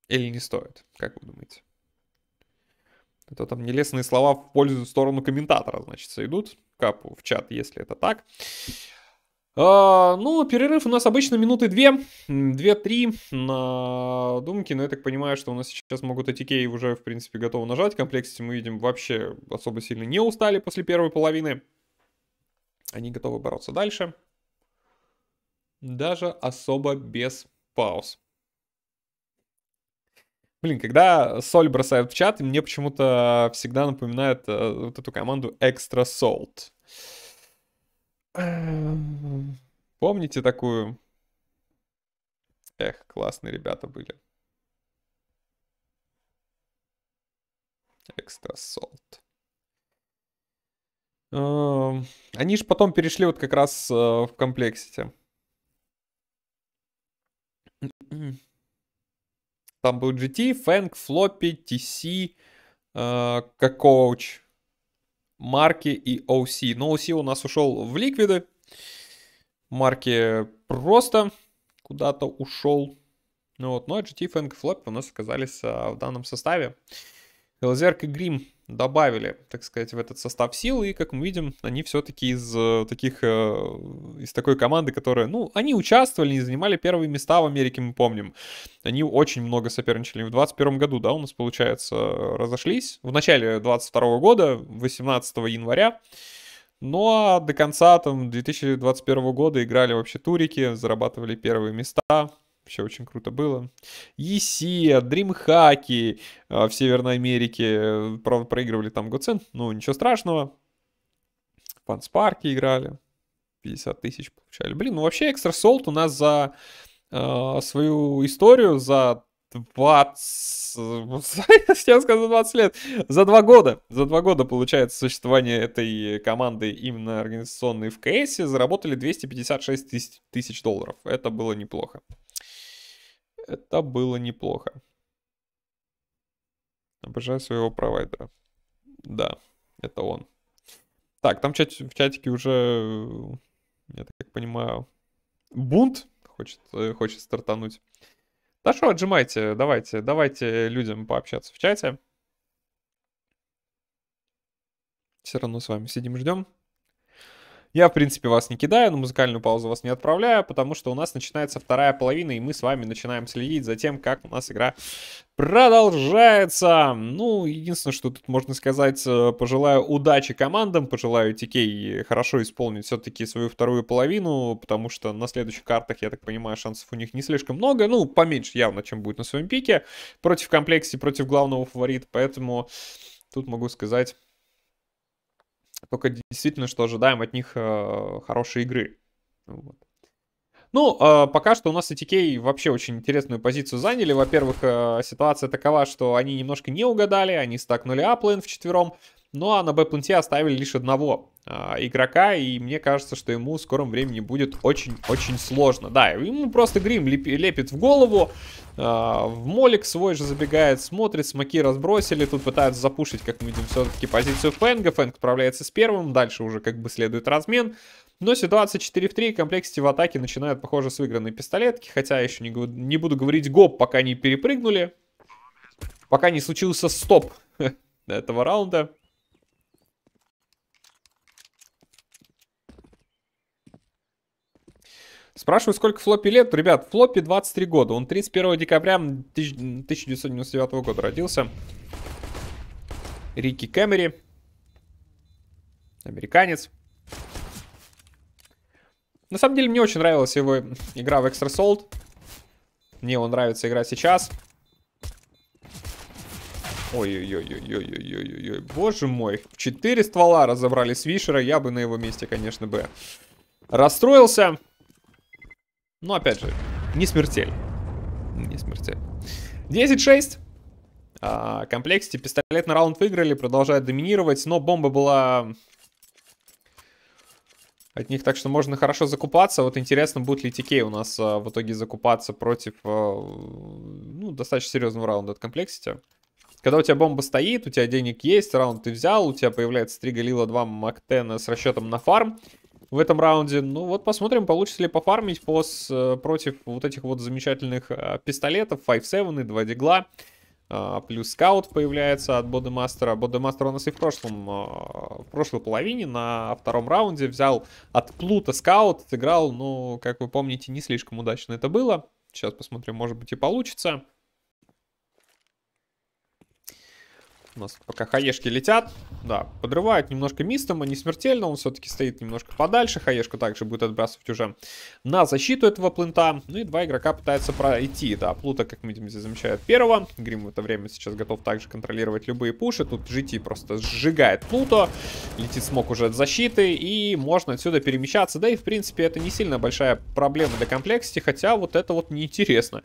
Или не стоит, как вы думаете? Это а там нелестные слова в пользу в сторону комментатора, значит, сойдут капу в чат, если это так. А, ну, перерыв у нас обычно минуты две, две-три на думки, но я так понимаю, что у нас сейчас могут ATK уже, в принципе, готовы нажать. Комплексити мы видим вообще особо сильно не устали после первой половины. Они готовы бороться дальше. Даже особо без пауз. Блин, когда соль бросают в чат, мне почему-то всегда напоминает э, вот эту команду Extra Salt. Эм. Помните такую? Эх, классные ребята были. Экстра Экстрасолт. Эм, они же потом перешли вот как раз э, в комплексите. Там был GT, Фэнк, Флоппи, TC, Кокоуч. Марки и OC. Но OC у нас ушел в ликвиды. Марки просто куда-то ушел. Ну вот, но ну а GT Fang Flap у нас оказались а, в данном составе. Лазерк и Грим добавили, так сказать, в этот состав сил, и, как мы видим, они все-таки из э, таких, э, из такой команды, которая, ну, они участвовали и занимали первые места в Америке, мы помним. Они очень много соперничали. В 21 году, да, у нас, получается, разошлись. В начале 22 года, 18 января, но ну, а до конца там 2021 года играли вообще турики, зарабатывали первые места, все очень круто было. ЕСЕ, Дримхаки э, в Северной Америке. Э, правда, проигрывали там Гоцен, но ничего страшного. В играли. 50 тысяч получали. Блин, ну вообще Экстра Солт у нас за э, свою историю, за 20... *laughs* Я сказал 20 лет. За два года. За два года, получается, существование этой команды именно организационной в КС заработали 256 тысяч долларов. Это было неплохо. Это было неплохо. Обожаю своего провайдера. Да, это он. Так, там в, чат- чатике уже, я так понимаю, бунт хочет, хочет стартануть. Да что, отжимайте, давайте, давайте людям пообщаться в чате. Все равно с вами сидим, ждем. Я, в принципе, вас не кидаю, на музыкальную паузу вас не отправляю, потому что у нас начинается вторая половина, и мы с вами начинаем следить за тем, как у нас игра продолжается. Ну, единственное, что тут можно сказать, э, пожелаю удачи командам, пожелаю TK хорошо исполнить все-таки свою вторую половину, потому что на следующих картах, я так понимаю, шансов у них не слишком много, ну, поменьше явно, чем будет на своем пике, против комплексе, против главного фаворита, поэтому тут могу сказать только действительно, что ожидаем от них э, хорошей игры. Ну вот. Ну, а, пока что у нас ATK вообще очень интересную позицию заняли. Во-первых, э, ситуация такова, что они немножко не угадали, они стакнули аплейн вчетвером, ну а на Б-пленте оставили лишь одного. А, игрока, и мне кажется, что ему в скором времени будет очень-очень сложно. Да, ему просто грим лепит в голову, а, в молик свой же забегает, смотрит, смоки разбросили, тут пытаются запушить, как мы видим, все-таки позицию Фэнга, Фэнг отправляется с первым, дальше уже как бы следует размен. Но ситуация 4 в 3, комплексити в атаке начинают, похоже, с выигранной пистолетки, хотя еще не, не буду говорить гоп, пока не перепрыгнули, пока не случился стоп *laughs* этого раунда. Спрашиваю, сколько Флопи лет? Ребят, Флопи 23 года. Он 31 декабря 1999 года родился. Рики Кэмери. Американец. На самом деле, мне очень нравилась его игра в Extra Salt. Мне он нравится игра сейчас. Ой-ой-ой-ой-ой-ой-ой-ой. Боже мой. Четыре ствола разобрали Свишера. Я бы на его месте, конечно, бы расстроился. Но опять же, не смертель. Не смертель. 10-6. А, пистолет на раунд выиграли, продолжают доминировать, но бомба была от них, так что можно хорошо закупаться. Вот интересно, будет ли ТК у нас а, в итоге закупаться против а, ну, достаточно серьезного раунда от комплексити. Когда у тебя бомба стоит, у тебя денег есть, раунд ты взял, у тебя появляется 3 Галила, 2 Мактена с расчетом на фарм, в этом раунде. Ну вот посмотрим, получится ли пофармить пос э, против вот этих вот замечательных э, пистолетов. 5-7 и 2 дигла. А, плюс скаут появляется от Бодемастера. Бодемастер у нас и в прошлом, а, в прошлой половине на втором раунде взял от Плута скаут, сыграл, ну, как вы помните, не слишком удачно это было. Сейчас посмотрим, может быть и получится. У нас пока хаешки летят. Да, подрывают немножко мистом, а не смертельно. Он все-таки стоит немножко подальше. Хаешка также будет отбрасывать уже на защиту этого плента. Ну и два игрока пытаются пройти. Да, Плута, как мы видим, здесь замечает первого. Грим в это время сейчас готов также контролировать любые пуши. Тут GT просто сжигает Плута Летит смог уже от защиты. И можно отсюда перемещаться. Да и, в принципе, это не сильно большая проблема для комплексити. Хотя вот это вот неинтересно.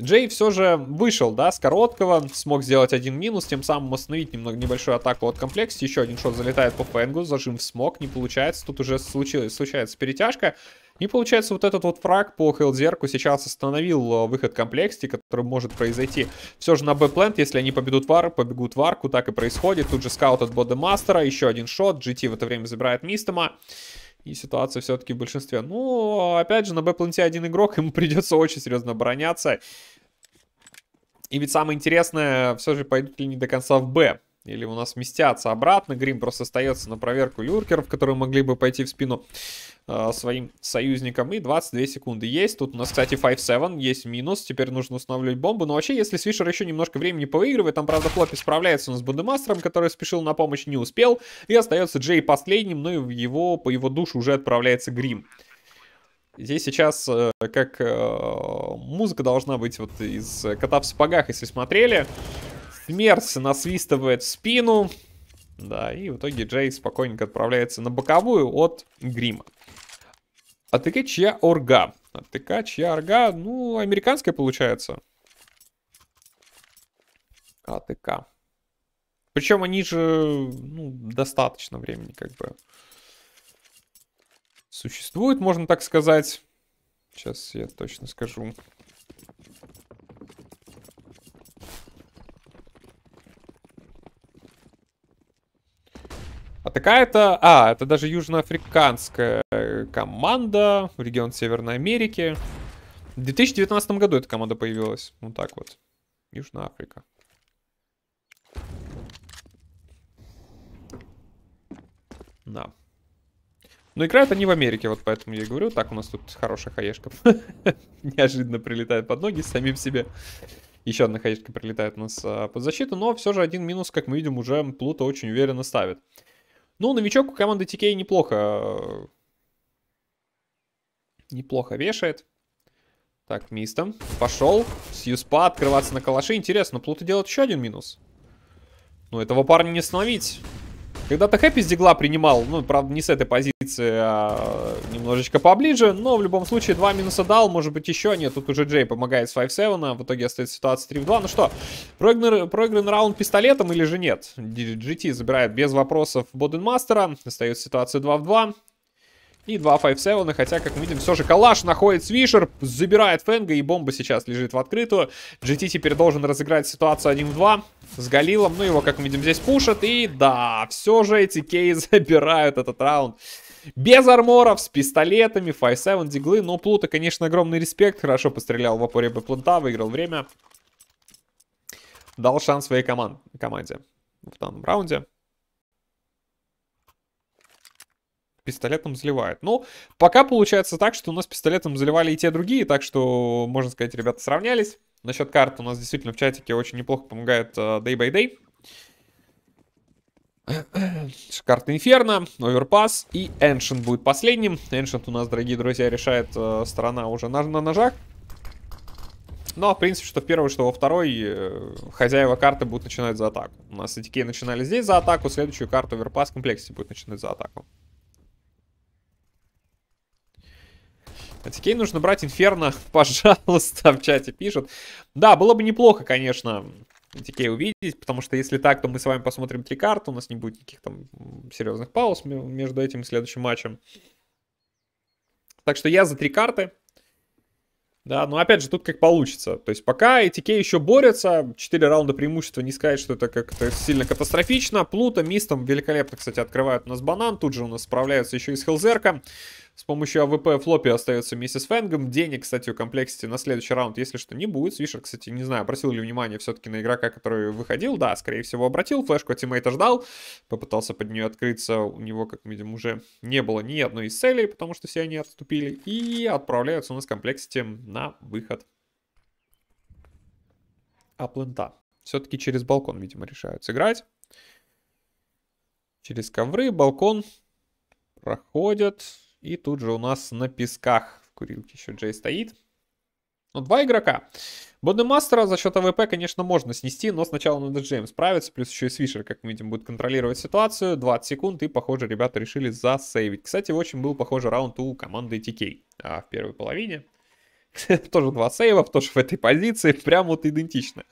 Джей все же вышел, да, с короткого, смог сделать один минус, тем самым остановить немного небольшую атаку от комплекса. Еще один шот залетает по фэнгу, зажим в смог, не получается. Тут уже случилось, случается перетяжка. И получается вот этот вот фраг по Хелдзерку сейчас остановил э, выход комплекса, который может произойти. Все же на Б-плент, если они победут в ар, побегут в арку, так и происходит. Тут же скаут от Бодемастера, еще один шот, GT в это время забирает Мистома. И ситуация все-таки в большинстве. Ну, опять же, на Б-планте один игрок, *laughs* ему придется очень серьезно обороняться. И ведь самое интересное, все же пойдут ли не до конца в Б или у нас сместятся обратно. Грим просто остается на проверку люркеров, которые могли бы пойти в спину э, своим союзникам. И 22 секунды есть. Тут у нас, кстати, 5-7, есть минус. Теперь нужно устанавливать бомбу. Но вообще, если Свишер еще немножко времени повыигрывает, там, правда, Флоппи справляется у нас с бундемастером, который спешил на помощь, не успел. И остается Джей последним, но ну, его, по его душу уже отправляется Грим. Здесь сейчас э, как э, музыка должна быть вот из «Кота в сапогах», если смотрели. Мерс насвистывает в спину. Да, и в итоге Джей спокойненько отправляется на боковую от грима. Атыка чья орга? Атыка чья орга? Ну, американская получается. АТК. Причем они же, ну, достаточно времени как бы существуют, можно так сказать. Сейчас я точно скажу. А такая-то... А, это даже южноафриканская э, команда, регион Северной Америки. В 2019 году эта команда появилась. Вот так вот. Южная Африка. Да. Но играют они в Америке, вот поэтому я и говорю. Так, у нас тут хорошая хаешка. *laughs* Неожиданно прилетает под ноги самим себе. Еще одна хаешка прилетает у нас а, под защиту. Но все же один минус, как мы видим, уже Плута очень уверенно ставит. Ну, новичок у команды TK неплохо... Э, неплохо вешает. Так, мистом. Пошел. С Юспа открываться на калаши. Интересно, плуты делает еще один минус. Но ну, этого парня не остановить. Когда-то Хэппи с принимал, ну, правда, не с этой позиции, а немножечко поближе, но в любом случае два минуса дал, может быть, еще нет, тут уже Джей помогает с 5-7, а в итоге остается ситуация 3 в 2, ну что, проигран, проигран раунд пистолетом или же нет? GT забирает без вопросов Боденмастера, остается ситуация 2 в 2, и два файфсевена, хотя, как мы видим, все же калаш находит свишер, забирает Фэнга, и бомба сейчас лежит в открытую. GT теперь должен разыграть ситуацию 1 в 2 с Галилом, ну его, как мы видим, здесь пушат, и да, все же эти кей *laughs* забирают этот раунд. Без арморов, с пистолетами, 5-7, диглы, но Плута, конечно, огромный респект, хорошо пострелял в опоре бы плента выиграл время, дал шанс своей команд команде в данном раунде. пистолетом заливают. Ну, пока получается так, что у нас пистолетом заливали и те, и другие, так что, можно сказать, ребята сравнялись. Насчет карт у нас действительно в чатике очень неплохо помогает uh, Day by Day. Карта Инферно, Оверпас и Эншент будет последним. Эншент у нас, дорогие друзья, решает э, сторона уже на, на ножах. Но, ну, а в принципе, что в первой, что во второй, э, хозяева карты будут начинать за атаку. У нас ATK начинали здесь за атаку, следующую карту Оверпас в комплексе будет начинать за атаку. Атикей нужно брать Инферно, *laughs* пожалуйста, в чате пишут. Да, было бы неплохо, конечно, Атикей увидеть, потому что если так, то мы с вами посмотрим три карты, у нас не будет никаких там серьезных пауз между этим и следующим матчем. Так что я за три карты. Да, но опять же, тут как получится. То есть пока ЭТК еще борется, 4 раунда преимущества, не сказать, что это как-то сильно катастрофично. Плута, Мистом великолепно, кстати, открывают у нас банан. Тут же у нас справляются еще и с Хелзерка. С помощью АВП Флопи остается вместе с Фэнгом. Денег, кстати, у комплексити на следующий раунд, если что, не будет. Свишер, кстати, не знаю, обратил ли внимание все-таки на игрока, который выходил. Да, скорее всего, обратил. Флешку от тиммейта ждал. Попытался под нее открыться. У него, как видим, уже не было ни одной из целей, потому что все они отступили. И отправляются у нас комплексити на выход. А плента. Все-таки через балкон, видимо, решают сыграть. Через ковры, балкон проходят. И тут же у нас на песках в курилке еще Джей стоит. Ну, два игрока. Бодемастера за счет АВП, конечно, можно снести, но сначала надо с Джейм справиться, плюс еще и Свишер, как мы видим, будет контролировать ситуацию. 20 секунд, и, похоже, ребята решили засейвить. Кстати, очень был похожий раунд у команды ТК а, в первой половине. *laughs* тоже два сейва, тоже в этой позиции, прям вот идентично.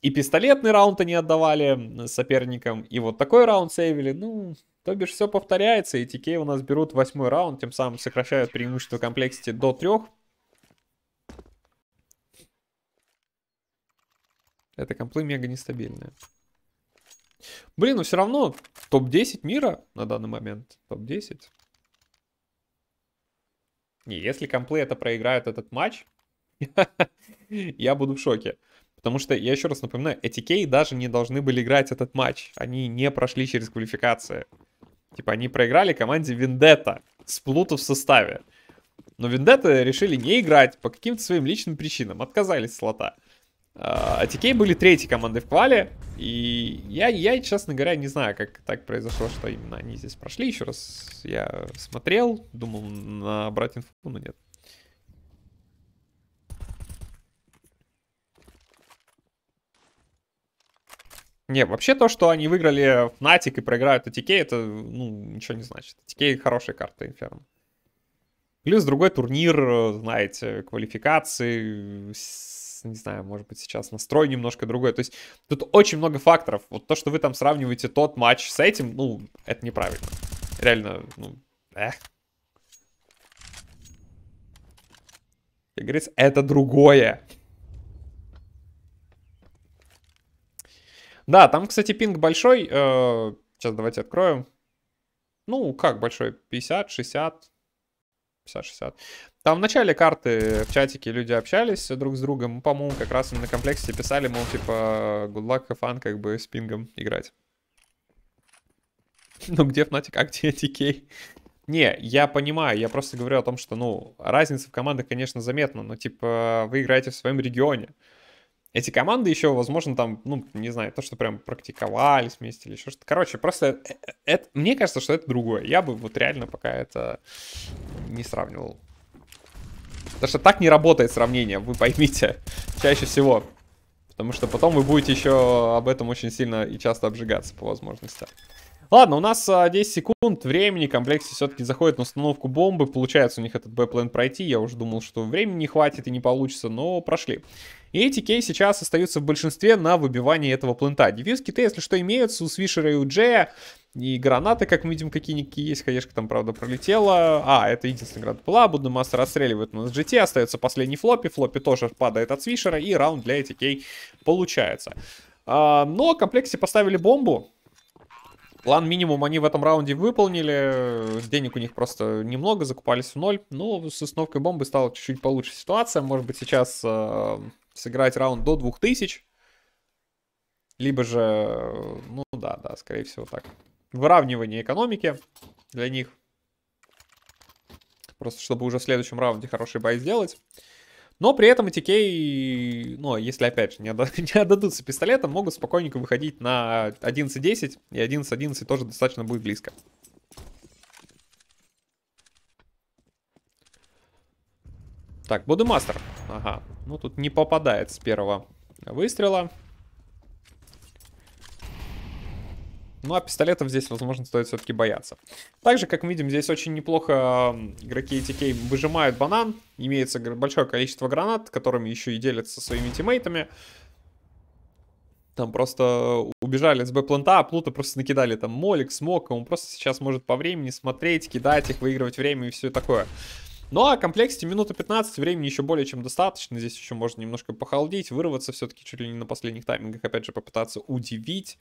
И пистолетный раунд они отдавали соперникам, и вот такой раунд сейвили, ну, то бишь все повторяется, и TK у нас берут восьмой раунд, тем самым сокращают преимущество комплексити до трех. Это комплы мега нестабильные. Блин, но ну все равно топ-10 мира на данный момент. Топ-10. Не, если комплы это проиграют этот матч, *laughs* я буду в шоке. Потому что, я еще раз напоминаю, Этикей даже не должны были играть этот матч. Они не прошли через квалификацию. Типа они проиграли команде Вендетта с Плуту в составе. Но Вендетты решили не играть по каким-то своим личным причинам, отказались слота. лота. А, а Тикей были третьей командой в квале, и я, я, честно говоря, не знаю, как так произошло, что именно они здесь прошли. Еще раз я смотрел, думал набрать инфу, но нет. Не, вообще то, что они выиграли Натик и проиграют ATK, это ну, ничего не значит. ATK хорошая карта Inferno. Плюс другой турнир, э, знаете, квалификации, не знаю, может быть, сейчас настрой немножко другой. То есть тут очень много факторов. Вот то, что вы там сравниваете тот матч с этим, ну, это неправильно. Реально, ну, эх. Как говорится, это другое. Да, там, кстати, пинг большой. Э, сейчас давайте откроем. Ну, как большой? 50, 60, 50-60. Там в начале карты в чатике люди общались друг с другом. Мы, по-моему, как раз на комплексе писали, мол, типа, good luck, have fun, как бы с пингом играть. *laughs* Ну, где Fnatic, а где TK? Не, я понимаю, я просто говорю о том, что, ну, разница в командах, конечно, заметна, но, типа, вы играете в своем регионе эти команды еще, возможно, там, ну, не знаю, то, что прям практиковались вместе или еще что-то. Короче, просто э, э, это, мне кажется, что это другое. Я бы вот реально пока это не сравнивал. Потому что так не работает сравнение, вы поймите, *laughs* чаще всего. Потому что потом вы будете еще об этом очень сильно и часто обжигаться по возможности. Ладно, у нас 10 а, секунд времени, комплексе все-таки заходит на установку бомбы, получается у них этот Б-план пройти, я уже думал, что времени не хватит и не получится, но прошли. И эти кей сейчас остаются в большинстве на выбивании этого плента. Дефьюз киты, если что, имеются у Свишера и у Джея. И гранаты, как мы видим, какие-нибудь есть. Хаешка там, правда, пролетела. А, это единственная граната была. Буддемастер расстреливает у На GT. Остается последний флоппи. Флоппи тоже падает от Свишера. И раунд для этих ATK получается. А, но в комплексе поставили бомбу. План минимум они в этом раунде выполнили. Денег у них просто немного, закупались в ноль. Но с установкой бомбы стала чуть-чуть получше ситуация. Может быть, сейчас э, сыграть раунд до 2000, либо же, ну да, да, скорее всего так. Выравнивание экономики для них. Просто чтобы уже в следующем раунде хороший бой сделать. Но при этом ETK, ну, если опять же не, отда- *laughs* не отдадутся пистолетом, могут спокойненько выходить на 11-10, и 11-11 тоже достаточно будет близко. Так, Бодемастер. Ага, ну, тут не попадает с первого выстрела. Ну, а пистолетов здесь, возможно, стоит все-таки бояться. Также, как мы видим, здесь очень неплохо игроки ATK выжимают банан. Имеется большое количество гранат, которыми еще и делятся своими тиммейтами. Там просто убежали с Б-планта, а Плута просто накидали там молик, смока. Он просто сейчас может по времени смотреть, кидать их, выигрывать время и все такое. Ну а комплексе минута 15, времени еще более чем достаточно. Здесь еще можно немножко похолодеть, вырваться все-таки чуть ли не на последних таймингах, опять же, попытаться удивить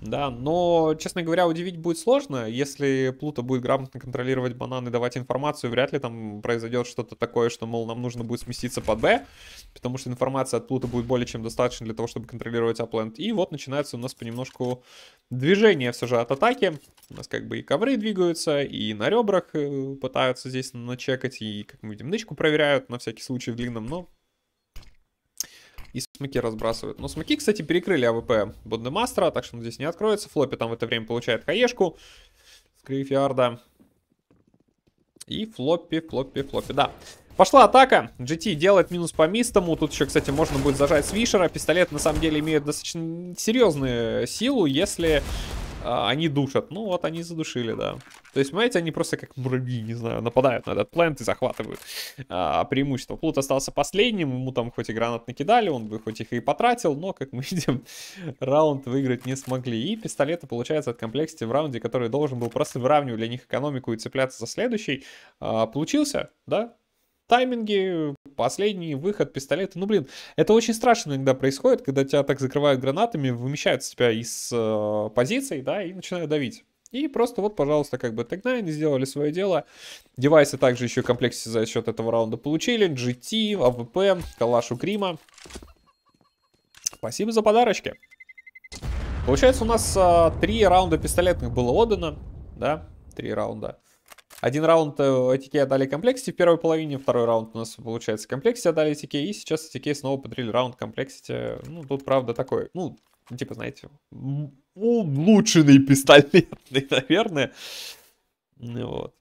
да, но, честно говоря, удивить будет сложно. Если Плута будет грамотно контролировать бананы и давать информацию, вряд ли там произойдет что-то такое, что, мол, нам нужно будет сместиться под Б, потому что информация от Плута будет более чем достаточно для того, чтобы контролировать апленд. И вот начинается у нас понемножку движение все же от атаки. У нас как бы и ковры двигаются, и на ребрах э, пытаются здесь начекать, и, как мы видим, нычку проверяют на всякий случай в длинном, но и смоки разбрасывают. Но смоки, кстати, перекрыли АВП Бондемастера, так что он здесь не откроется. Флоппи там в это время получает хаешку с Крифиарда. И флоппи, флоппи, флоппи, да. Пошла атака. GT делает минус по мистому. Тут еще, кстати, можно будет зажать свишера. Пистолет, на самом деле, имеет достаточно серьезную силу, если а, они душат. Ну вот они задушили, да. То есть, понимаете, они просто как муравьи, не знаю, нападают на этот плент и захватывают а, преимущество. Плут остался последним, ему там хоть и гранат накидали, он бы хоть их и потратил, но, как мы *laughs* видим, раунд выиграть не смогли. И пистолеты, получается, от комплексити в раунде, который должен был просто выравнивать для них экономику и цепляться за следующий, а, получился, да? тайминги, последний выход пистолета. Ну, блин, это очень страшно иногда происходит, когда тебя так закрывают гранатами, вымещают с тебя из э, позиций, да, и начинают давить. И просто вот, пожалуйста, как бы Tech9 сделали свое дело. Девайсы также еще в комплекте за счет этого раунда получили. GT, АВП, Калашу Крима. Спасибо за подарочки. Получается, у нас а, три раунда пистолетных было отдано, да, три раунда. Один раунд ATK э, отдали комплексити в первой половине, второй раунд у нас, получается, комплексити отдали ATK, и сейчас ATK снова подрели раунд комплексити. Ну, тут, правда, такой, ну, типа, знаете, улучшенный пистолетный, *laughs* наверное. Ну, вот.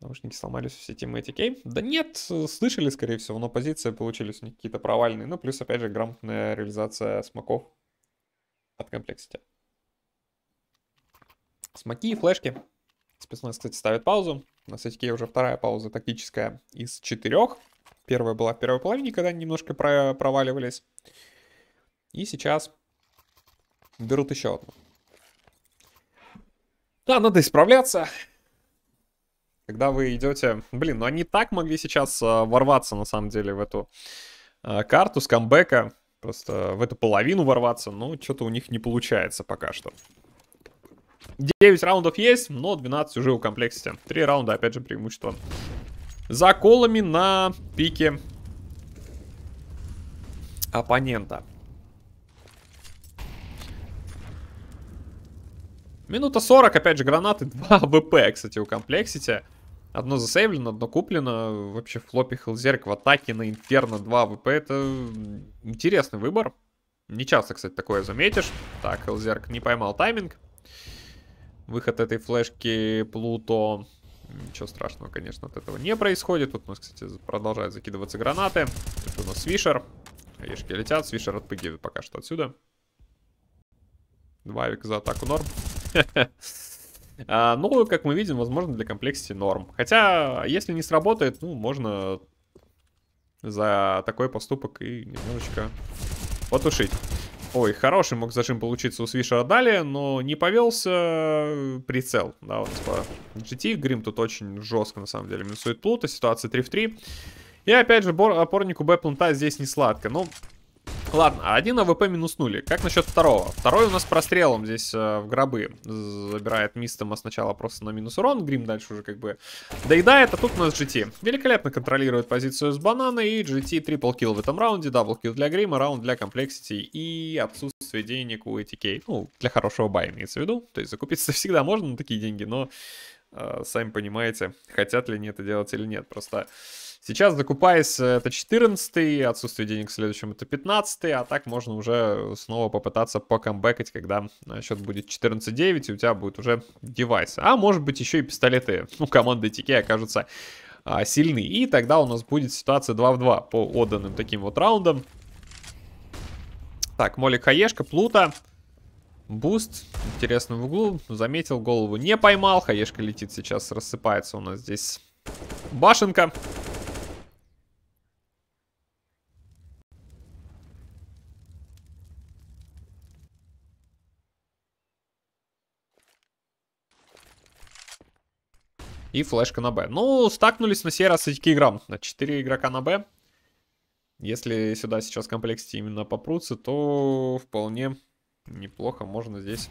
Наушники сломались все сети ATK. Да нет, слышали, скорее всего, но позиции получились у них какие-то провальные. Ну, плюс, опять же, грамотная реализация смоков от комплексити. Смоки, флешки. Спецназ, кстати, ставит паузу. На сетке уже вторая пауза тактическая из четырех. Первая была в первой половине, когда они немножко про проваливались. И сейчас берут еще одну. Да, надо исправляться. Когда вы идете... Блин, ну они так могли сейчас а, ворваться, на самом деле, в эту а, карту с камбэка. Просто в эту половину ворваться. Ну, что-то у них не получается пока что. 9 раундов есть, но 12 уже у комплекте. 3 раунда, опять же, преимущество. За колами на пике оппонента. Минута 40, опять же, гранаты. 2 *laughs* ВП, кстати, у комплексити. Одно засейвлено, одно куплено. Вообще в флопе Хелзерк в атаке на Инферно 2 ВП. Это интересный выбор. Не часто, кстати, такое заметишь. Так, Хелзерк не поймал тайминг. Выход этой флешки Плуто. Ничего страшного, конечно, от этого не происходит. Тут у нас, кстати, продолжают закидываться гранаты. Тут у нас Свишер. Решки летят. Свишер отпрыгивает пока что отсюда. два века за атаку норм. *laughs* а, ну, как мы видим, возможно, для комплекции норм. Хотя, если не сработает, ну, можно за такой поступок и немножечко потушить. Ой, хороший мог зажим получиться у Свишера далее, но не повелся э, прицел. Да, вот по типа, GT. Грим тут очень жестко, на самом деле, минусует плута. Ситуация 3 в 3. И опять же, опорнику Б планта здесь не сладко. Ну, Ладно, один АВП минуснули. Как насчет второго? Второй у нас прострелом здесь э, в гробы. Забирает мистема сначала просто на минус урон. Грим дальше уже как бы доедает. А тут у нас GT. Великолепно контролирует позицию с банана. И GT трипл килл в этом раунде. Дабл килл для Грима, раунд для комплексити. И отсутствие денег у ATK. Ну, для хорошего бая имеется в виду. То есть закупиться *laughs* всегда можно на такие деньги. Но э, сами понимаете, хотят ли они это делать или нет. Просто... Сейчас закупаясь, э, это 14-й, отсутствие денег в следующем это 15-й, а так можно уже снова попытаться покамбэкать, когда э, счет будет 14-9, и у тебя будет уже девайс. А может быть еще и пистолеты, у ну, команды Тики окажутся а, сильны. И тогда у нас будет ситуация 2 в 2 по отданным таким вот раундам. Так, Моли Хаешка, Плута. Буст, интересно в углу, заметил, голову не поймал, Хаешка летит сейчас, рассыпается у нас здесь башенка. и флешка на Б. Ну, стакнулись на сей раз очки грамотно. 4 игрока на Б. Если сюда сейчас комплексити именно попрутся, то вполне неплохо можно здесь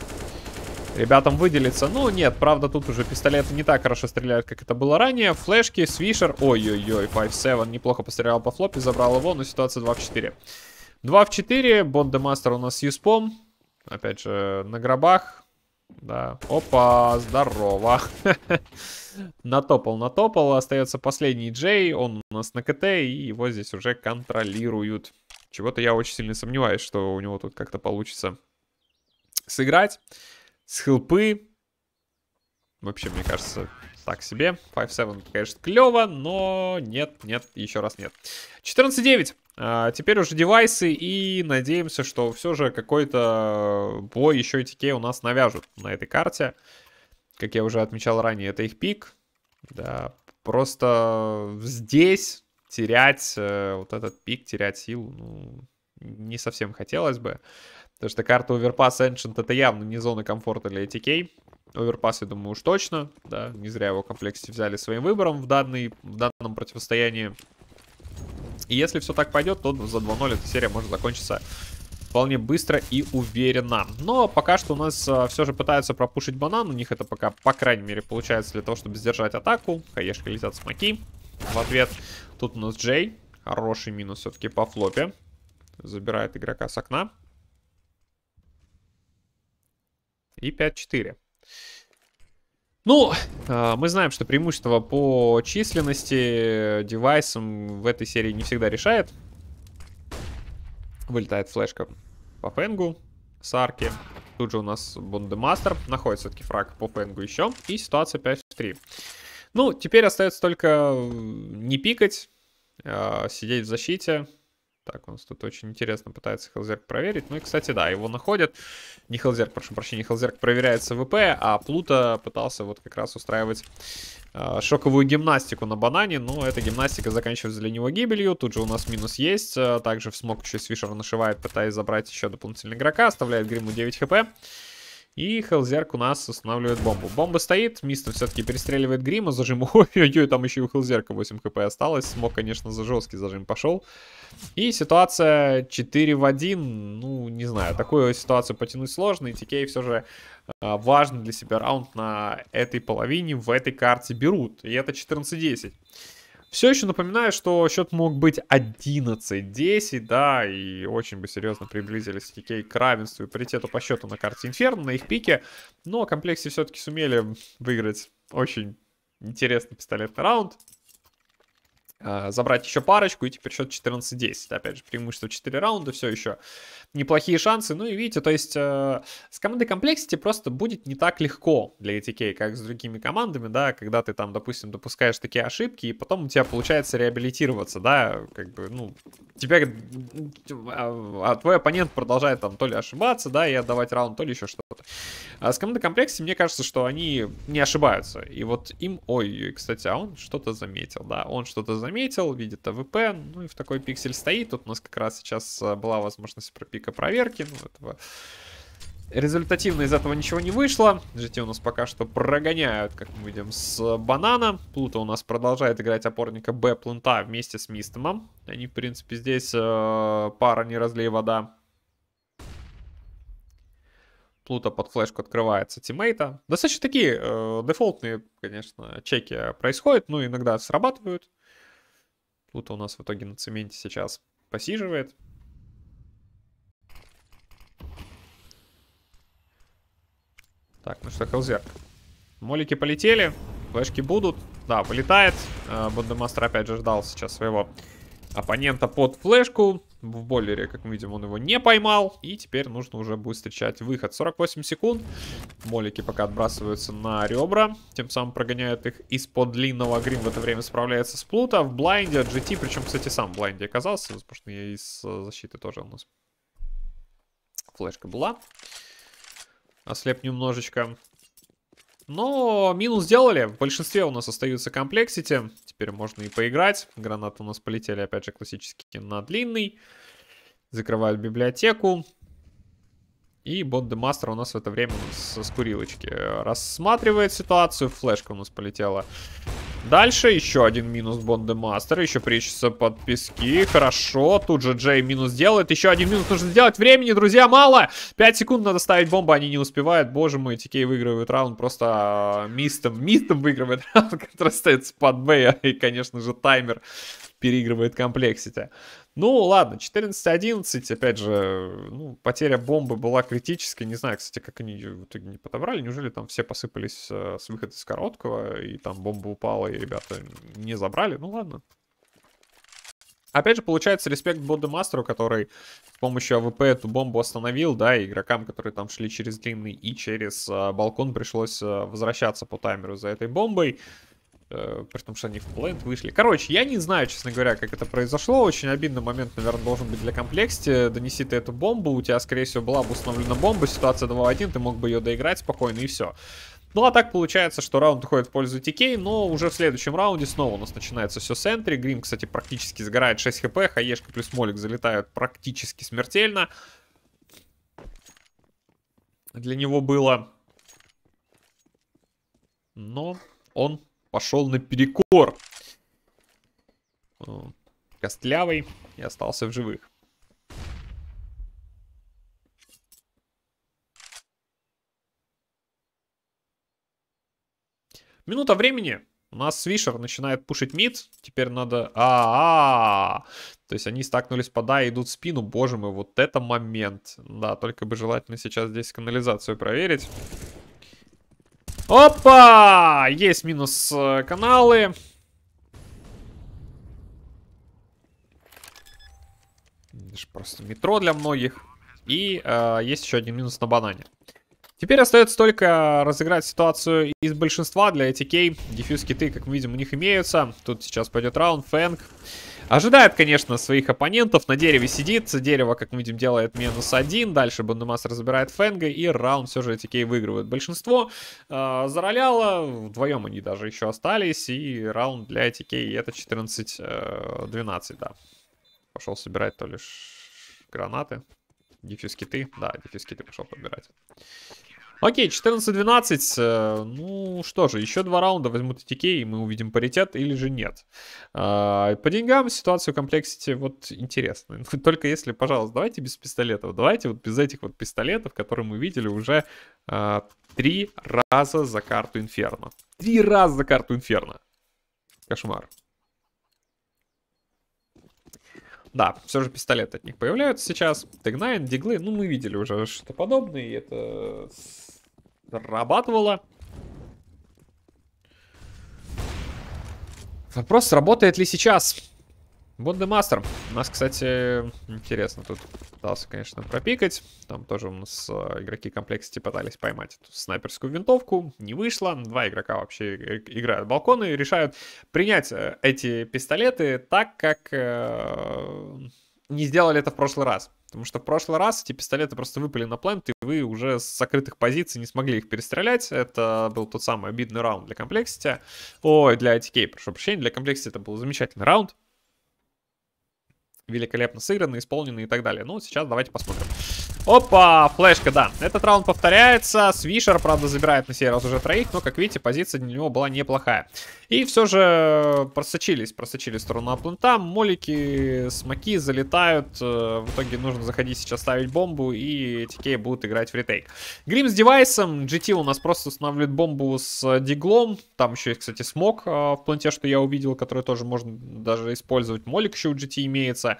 ребятам выделиться. Ну, нет, правда, тут уже пистолеты не так хорошо стреляют, как это было ранее. Флешки, свишер. Ой-ой-ой, 5-7 неплохо пострелял по флопе, забрал его, но ситуация 2 в 4. 2 в 4, Бондемастер у нас с Юспом. Опять же, на гробах. Да. Опа, здорово. *laughs* натопал, натопал. Остается последний Джей. Он у нас на КТ, и его здесь уже контролируют. Чего-то я очень сильно сомневаюсь, что у него тут как-то получится сыграть. С хилпы. Вообще, мне кажется, так себе. 5-7, конечно, клево, но нет, нет, еще раз нет. 14-9. А, теперь уже девайсы и надеемся, что все же какой-то бой еще и у нас навяжут на этой карте. Как я уже отмечал ранее, это их пик. Да, просто здесь терять э, вот этот пик, терять силу, ну, не совсем хотелось бы. Потому что карта Overpass Ancient это явно не зона комфорта для ATK. Оверпас, я думаю, уж точно. Да, не зря его комплексити взяли своим выбором в, данный, в данном противостоянии. И если все так пойдет, то за 2-0 эта серия может закончиться вполне быстро и уверенно. Но пока что у нас а, все же пытаются пропушить банан. У них это пока, по крайней мере, получается для того, чтобы сдержать атаку. Хаешка летят смоки в ответ. Тут у нас Джей. Хороший минус все-таки по флопе. Забирает игрока с окна. И 5-4. Ну, а, мы знаем, что преимущество по численности э, девайсом в этой серии не всегда решает. Вылетает флешка по фенгу с арки. Тут же у нас Бундемастер. Находится все-таки фраг по фенгу еще. И ситуация 5 в 3. Ну, теперь остается только не пикать, а, сидеть в защите, так, у нас тут очень интересно пытается Хелзерк проверить. Ну и, кстати, да, его находят. Не Хелзерк, прошу прощения, Хелзерк проверяет СВП, а Плута пытался вот как раз устраивать э, шоковую гимнастику на банане. Но ну, эта гимнастика заканчивается для него гибелью. Тут же у нас минус есть. Э, также в смог еще Свишер нашивает, пытаясь забрать еще дополнительный игрока. Оставляет Гриму 9 хп. И Хелзерк у нас устанавливает бомбу. Бомба стоит, Мистер все-таки перестреливает Грима, зажим. *laughs* Ой-ой-ой, там еще и у Хелзерка 8 хп осталось. Смог, конечно, за жесткий зажим пошел. И ситуация 4 в 1. Ну, не знаю, такую ситуацию потянуть сложно. И Тикей все же а, важный для себя раунд на этой половине в этой карте берут. И это 14-10. Все еще напоминаю, что счет мог быть 11-10, да, и очень бы серьезно приблизились Хикей к равенству и паритету по счету на карте Инферно, на их пике. Но ну, а комплексы все-таки сумели выиграть очень интересный пистолетный раунд. А, забрать еще парочку, и теперь счет 14-10. Опять же, преимущество 4 раунда, все еще неплохие шансы. Ну и видите, то есть э, с командой комплексити просто будет не так легко для ATK, как с другими командами, да, когда ты там, допустим, допускаешь такие ошибки, и потом у тебя получается реабилитироваться, да, как бы, ну, тебя, а, а твой оппонент продолжает там то ли ошибаться, да, и отдавать раунд, то ли еще что-то. А с командой комплекси, мне кажется, что они не ошибаются. И вот им, ой, кстати, а он что-то заметил, да, он что-то заметил, заметил, видит АВП, ну и в такой пиксель стоит. Тут у нас как раз сейчас а, была возможность про пика проверки, ну этого... Результативно из этого ничего не вышло. GT у нас пока что прогоняют, как мы видим, с а, банана. Плута у нас продолжает играть опорника Б Планта вместе с Мистомом. Они, в принципе, здесь э, пара не разлей вода. Плута под флешку открывается тиммейта. Достаточно такие э, дефолтные, конечно, чеки происходят, но ну, иногда срабатывают. Плута у нас в итоге на цементе сейчас посиживает. Так, ну что, Хелзер. Молики полетели, флешки будут. Да, полетает. Э, Бондемастер опять же ждал сейчас своего оппонента под флешку. В бойлере, как мы видим, он его не поймал. И теперь нужно уже будет встречать выход. 48 секунд. Молики пока отбрасываются на ребра. Тем самым прогоняют их из-под длинного. Грин в это время справляется с Плута. В блайнде от GT. Причем, кстати, сам в блайнде оказался. потому что я из э, защиты тоже у нас флешка была. Ослеп немножечко. Но минус сделали. В большинстве у нас остаются комплексити теперь можно и поиграть. Гранаты у нас полетели, опять же, классический на длинный. Закрывают библиотеку. И бот у нас в это время со скурилочки э, рассматривает ситуацию. Флешка у нас полетела Дальше еще один минус Бондемастера, Еще прячется под пески. Хорошо. Тут же Джей минус делает. Еще один минус нужно сделать. Времени, друзья, мало. 5 секунд надо ставить бомбу. Они не успевают. Боже мой, Тикей выигрывает раунд. Просто а, мистом. Мистом выигрывает *laughs* раунд, который остается под Б. И, конечно же, таймер переигрывает комплексити. Ну, ладно, 14-11, опять же, ну, потеря бомбы была критической. Не знаю, кстати, как они ее в итоге не подобрали. Неужели там все посыпались э, с выхода из короткого, и там бомба упала, и ребята не забрали? Ну, ладно. Опять же, получается, респект Мастеру, который с помощью АВП эту бомбу остановил, да, и игрокам, которые там шли через длинный и через э, балкон, пришлось э, возвращаться по таймеру за этой бомбой. Э, при том, что они в плент вышли. Короче, я не знаю, честно говоря, как это произошло. Очень обидный момент, наверное, должен быть для комплекте. Донеси ты эту бомбу, у тебя, скорее всего, была бы установлена бомба, ситуация 2 в 1, ты мог бы ее доиграть спокойно и все. Ну а так получается, что раунд уходит в пользу TK, но уже в следующем раунде снова у нас начинается все с энтри. Грим, кстати, практически сгорает 6 хп, хаешка плюс молик залетают практически смертельно. Для него было... Но он пошел на перекор Костлявый и остался в живых. Минута времени. У нас Свишер начинает пушить мид. Теперь надо... А, -а, а То есть они стакнулись пода и идут в спину. Боже мой, вот это момент. Да, только бы желательно сейчас здесь канализацию проверить. Опа! Есть минус э, каналы. Просто метро для многих. И э, есть еще один минус на банане. Теперь остается только разыграть ситуацию из большинства для ATK. Дефьюз киты, как мы видим, у них имеются. Тут сейчас пойдет раунд, Фэнк. Ожидает, конечно, своих оппонентов. На дереве сидит. Дерево, как мы видим, делает минус один. Дальше Бандумас разбирает Фэнга. И раунд все же TK выигрывает. Большинство э, зароляло. Вдвоем они даже еще остались. И раунд для TK это 14-12, э, да. Пошел собирать то лишь гранаты. Дефьюз киты. Да, дефьюз киты пошел подбирать. Окей, 14-12. Э, ну что же, еще два раунда возьмут ТТК, и мы увидим паритет или же нет. А, по деньгам ситуацию комплексити вот интересная. *laughs* Только если, пожалуйста, давайте без пистолетов. Давайте вот без этих вот пистолетов, которые мы видели уже а, три раза за карту Инферно. Три раза за карту Инферно. Кошмар. Да, все же пистолеты от них появляются сейчас. Тегнайн, диглы, ну мы видели уже что-то подобное, и это срабатывало. Вопрос, работает ли сейчас? Бондемастер. У нас, кстати, интересно, тут пытался, конечно, пропикать. Там тоже у нас э, игроки комплексити пытались поймать эту снайперскую винтовку. Не вышло. Два игрока вообще играют балконы и решают принять э, эти пистолеты так, как э, не сделали это в прошлый раз. Потому что в прошлый раз эти пистолеты просто выпали на плент, и вы уже с закрытых позиций не смогли их перестрелять. Это был тот самый обидный раунд для комплексити. Ой, для ITK, прошу прощения, для комплексити это был замечательный раунд. Великолепно сыгранный, исполненный и так далее. Ну, сейчас давайте посмотрим. Опа, флешка, да. Этот раунд повторяется. Свишер, правда, забирает на сей раз уже троих, но, как видите, позиция для него была неплохая. И все же просочились, просочились в сторону плента. Молики, смоки залетают. Э, в итоге нужно заходить сейчас ставить бомбу, и TK будут играть в ретейк. Грим с девайсом. GT у нас просто устанавливает бомбу с э, диглом. Там еще есть, кстати, смок э, в планте, что я увидел, который тоже можно даже использовать. Молик еще у GT имеется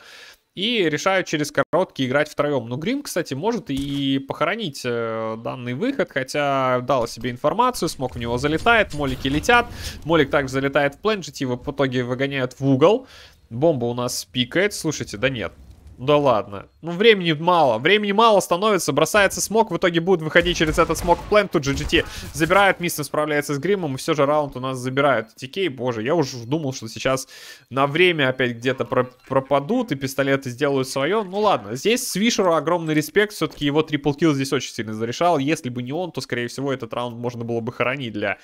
и решают через короткие играть втроем. Но Грим, кстати, может и похоронить э, данный выход, хотя дал себе информацию, смог в него залетает, молики летят, молик также залетает в плен, GT его в итоге выгоняют в угол. Бомба у нас пикает, слушайте, да нет, да ладно. Ну, времени мало. Времени мало становится. Бросается смог. В итоге будут выходить через этот смог в Тут же GT забирает. Мистер справляется с гримом. И все же раунд у нас забирают. Тикей, боже, я уже думал, что сейчас на время опять где-то про пропадут. И пистолеты сделают свое. Ну ладно. Здесь Свишеру огромный респект. Все-таки его трипл-килл здесь очень сильно зарешал. Если бы не он, то, скорее всего, этот раунд можно было бы хоронить для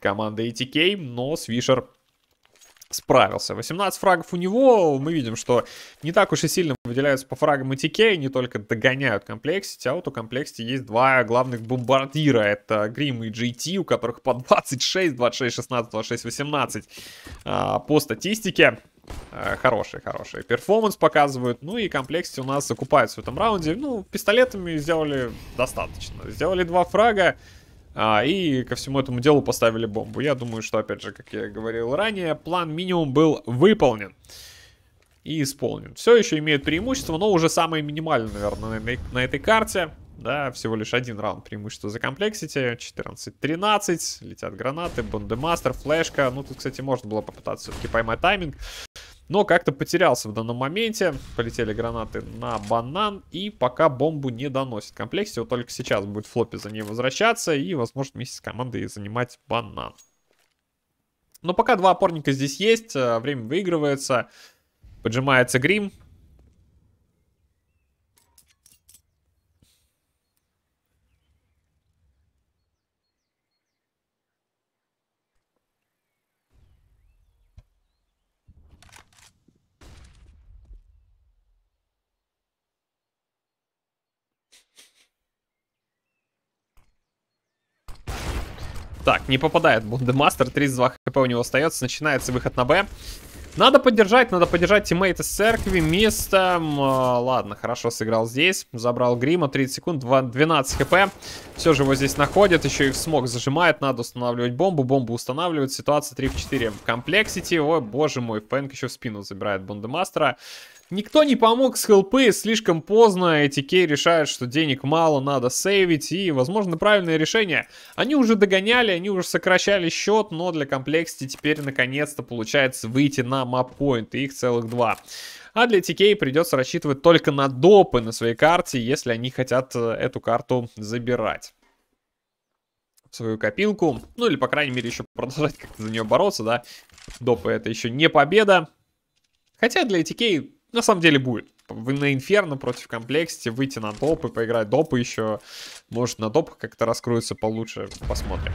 команды ATK. Но Свишер справился. 18 фрагов у него, мы видим, что не так уж и сильно выделяются по фрагам и тк не только догоняют комплексити, а вот у комплексити есть два главных бомбардира, это Грим и GT, у которых по 26, 26, 16, 26, 18 а, по статистике. Хорошие, э, хорошие. Перформанс показывают. Ну и комплексти у нас закупаются в этом раунде. Ну, пистолетами сделали достаточно. Сделали два фрага а, и ко всему этому делу поставили бомбу. Я думаю, что, опять же, как я говорил ранее, план минимум был выполнен и исполнен. Все еще имеет преимущество, но уже самое минимальное, наверное, на, на этой карте. Да, всего лишь один раунд преимущества за комплексити. 14-13. Летят гранаты, бондемастер, флешка. Ну, тут, кстати, можно было попытаться все-таки поймать тайминг но как-то потерялся в данном моменте. Полетели гранаты на банан, и пока бомбу не доносит в комплекте, вот только сейчас будет флоппи за ней возвращаться, и, возможно, вместе с командой занимать банан. Но пока два опорника здесь есть, э, время выигрывается, поджимается грим, Не попадает Бондемастер, 32 хп у него остается, начинается выход на Б. Надо поддержать, надо поддержать тиммейта с церкви, местом. А, ладно, хорошо сыграл здесь. Забрал грима, 30 секунд, 2, 12 хп. Все же его здесь находят, еще их смог зажимает. Надо устанавливать бомбу, бомбу устанавливают. Ситуация 3 в 4 комплексити. Ой, боже мой, Фэнк еще в спину забирает Бондемастера. мастера. Никто не помог с хелпы, слишком поздно ATK решает, что денег мало, надо сейвить, и, возможно, правильное решение. Они уже догоняли, они уже сокращали счет, но для комплексити теперь наконец-то получается выйти на маппоинт, и их целых два. А для TK придется рассчитывать только на допы на своей карте, если они хотят э, эту карту забирать в свою копилку, ну или, по крайней мере, еще продолжать как-то за нее бороться, да. Допы это еще не победа. Хотя для ATK на самом деле будет. Вы на Инферно против комплексити, выйти на доп и поиграть допы еще. Может, на допах как-то раскроется получше. Посмотрим.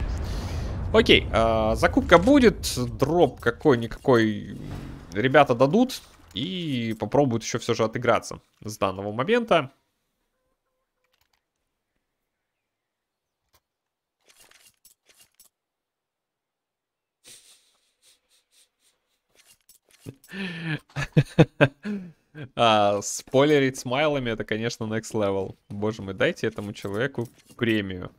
Окей, э, закупка будет, дроп какой-никакой ребята дадут и попробуют еще все же отыграться с данного момента. А, спойлерить смайлами это, конечно, next level. Боже мой, дайте этому человеку премию.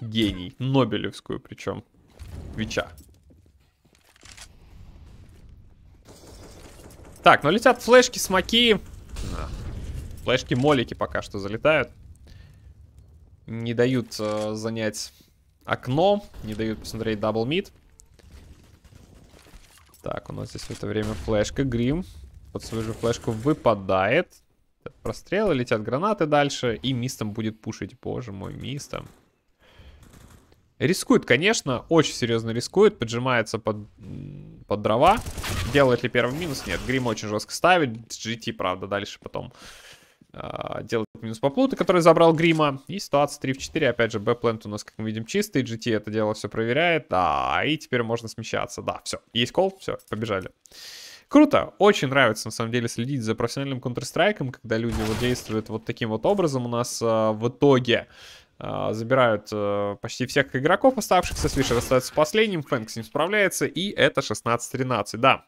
Гений. Нобелевскую причем. Вича. Так, ну летят флешки, смоки. Флешки, молики пока что залетают. Не дают э, занять окно, не дают посмотреть дабл мид. Так, у нас здесь в это время флешка Грим. Под свою же флешку выпадает. Прострелы, летят гранаты дальше. И мистом будет пушить. Боже мой, мистом. Рискует, конечно, очень серьезно рискует. Поджимается под, под дрова. Делает ли первый минус? Нет, грим очень жестко ставит. GT, правда, дальше потом а, делать минус по плуту, который забрал Грима. И ситуация 3 в 4. Опять же, Б-плент у нас, как мы видим, чистый. GT это дело все проверяет. да и теперь можно смещаться. Да, все. Есть кол, все, побежали. Круто, очень нравится на самом деле следить за профессиональным Counter-Strike, когда люди вот действуют вот таким вот образом. У нас а, в итоге а, забирают а, почти всех игроков оставшихся, Свишер остается последним, Фэнк с ним справляется, и это 16-13, да.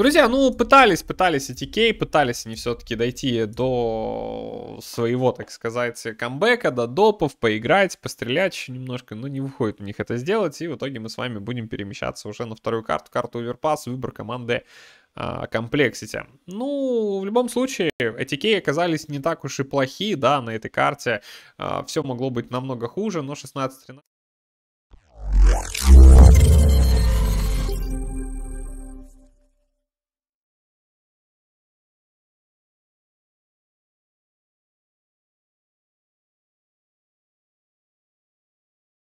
Друзья, ну, пытались, пытались эти ATK, пытались они все-таки дойти до своего, так сказать, камбэка, до допов, поиграть, пострелять еще немножко, но не выходит у них это сделать, и в итоге мы с вами будем перемещаться уже на вторую карту, карту Overpass, выбор команды комплексити. А, ну, в любом случае, эти ATK оказались не так уж и плохи, да, на этой карте. А, Все могло быть намного хуже, но 16-13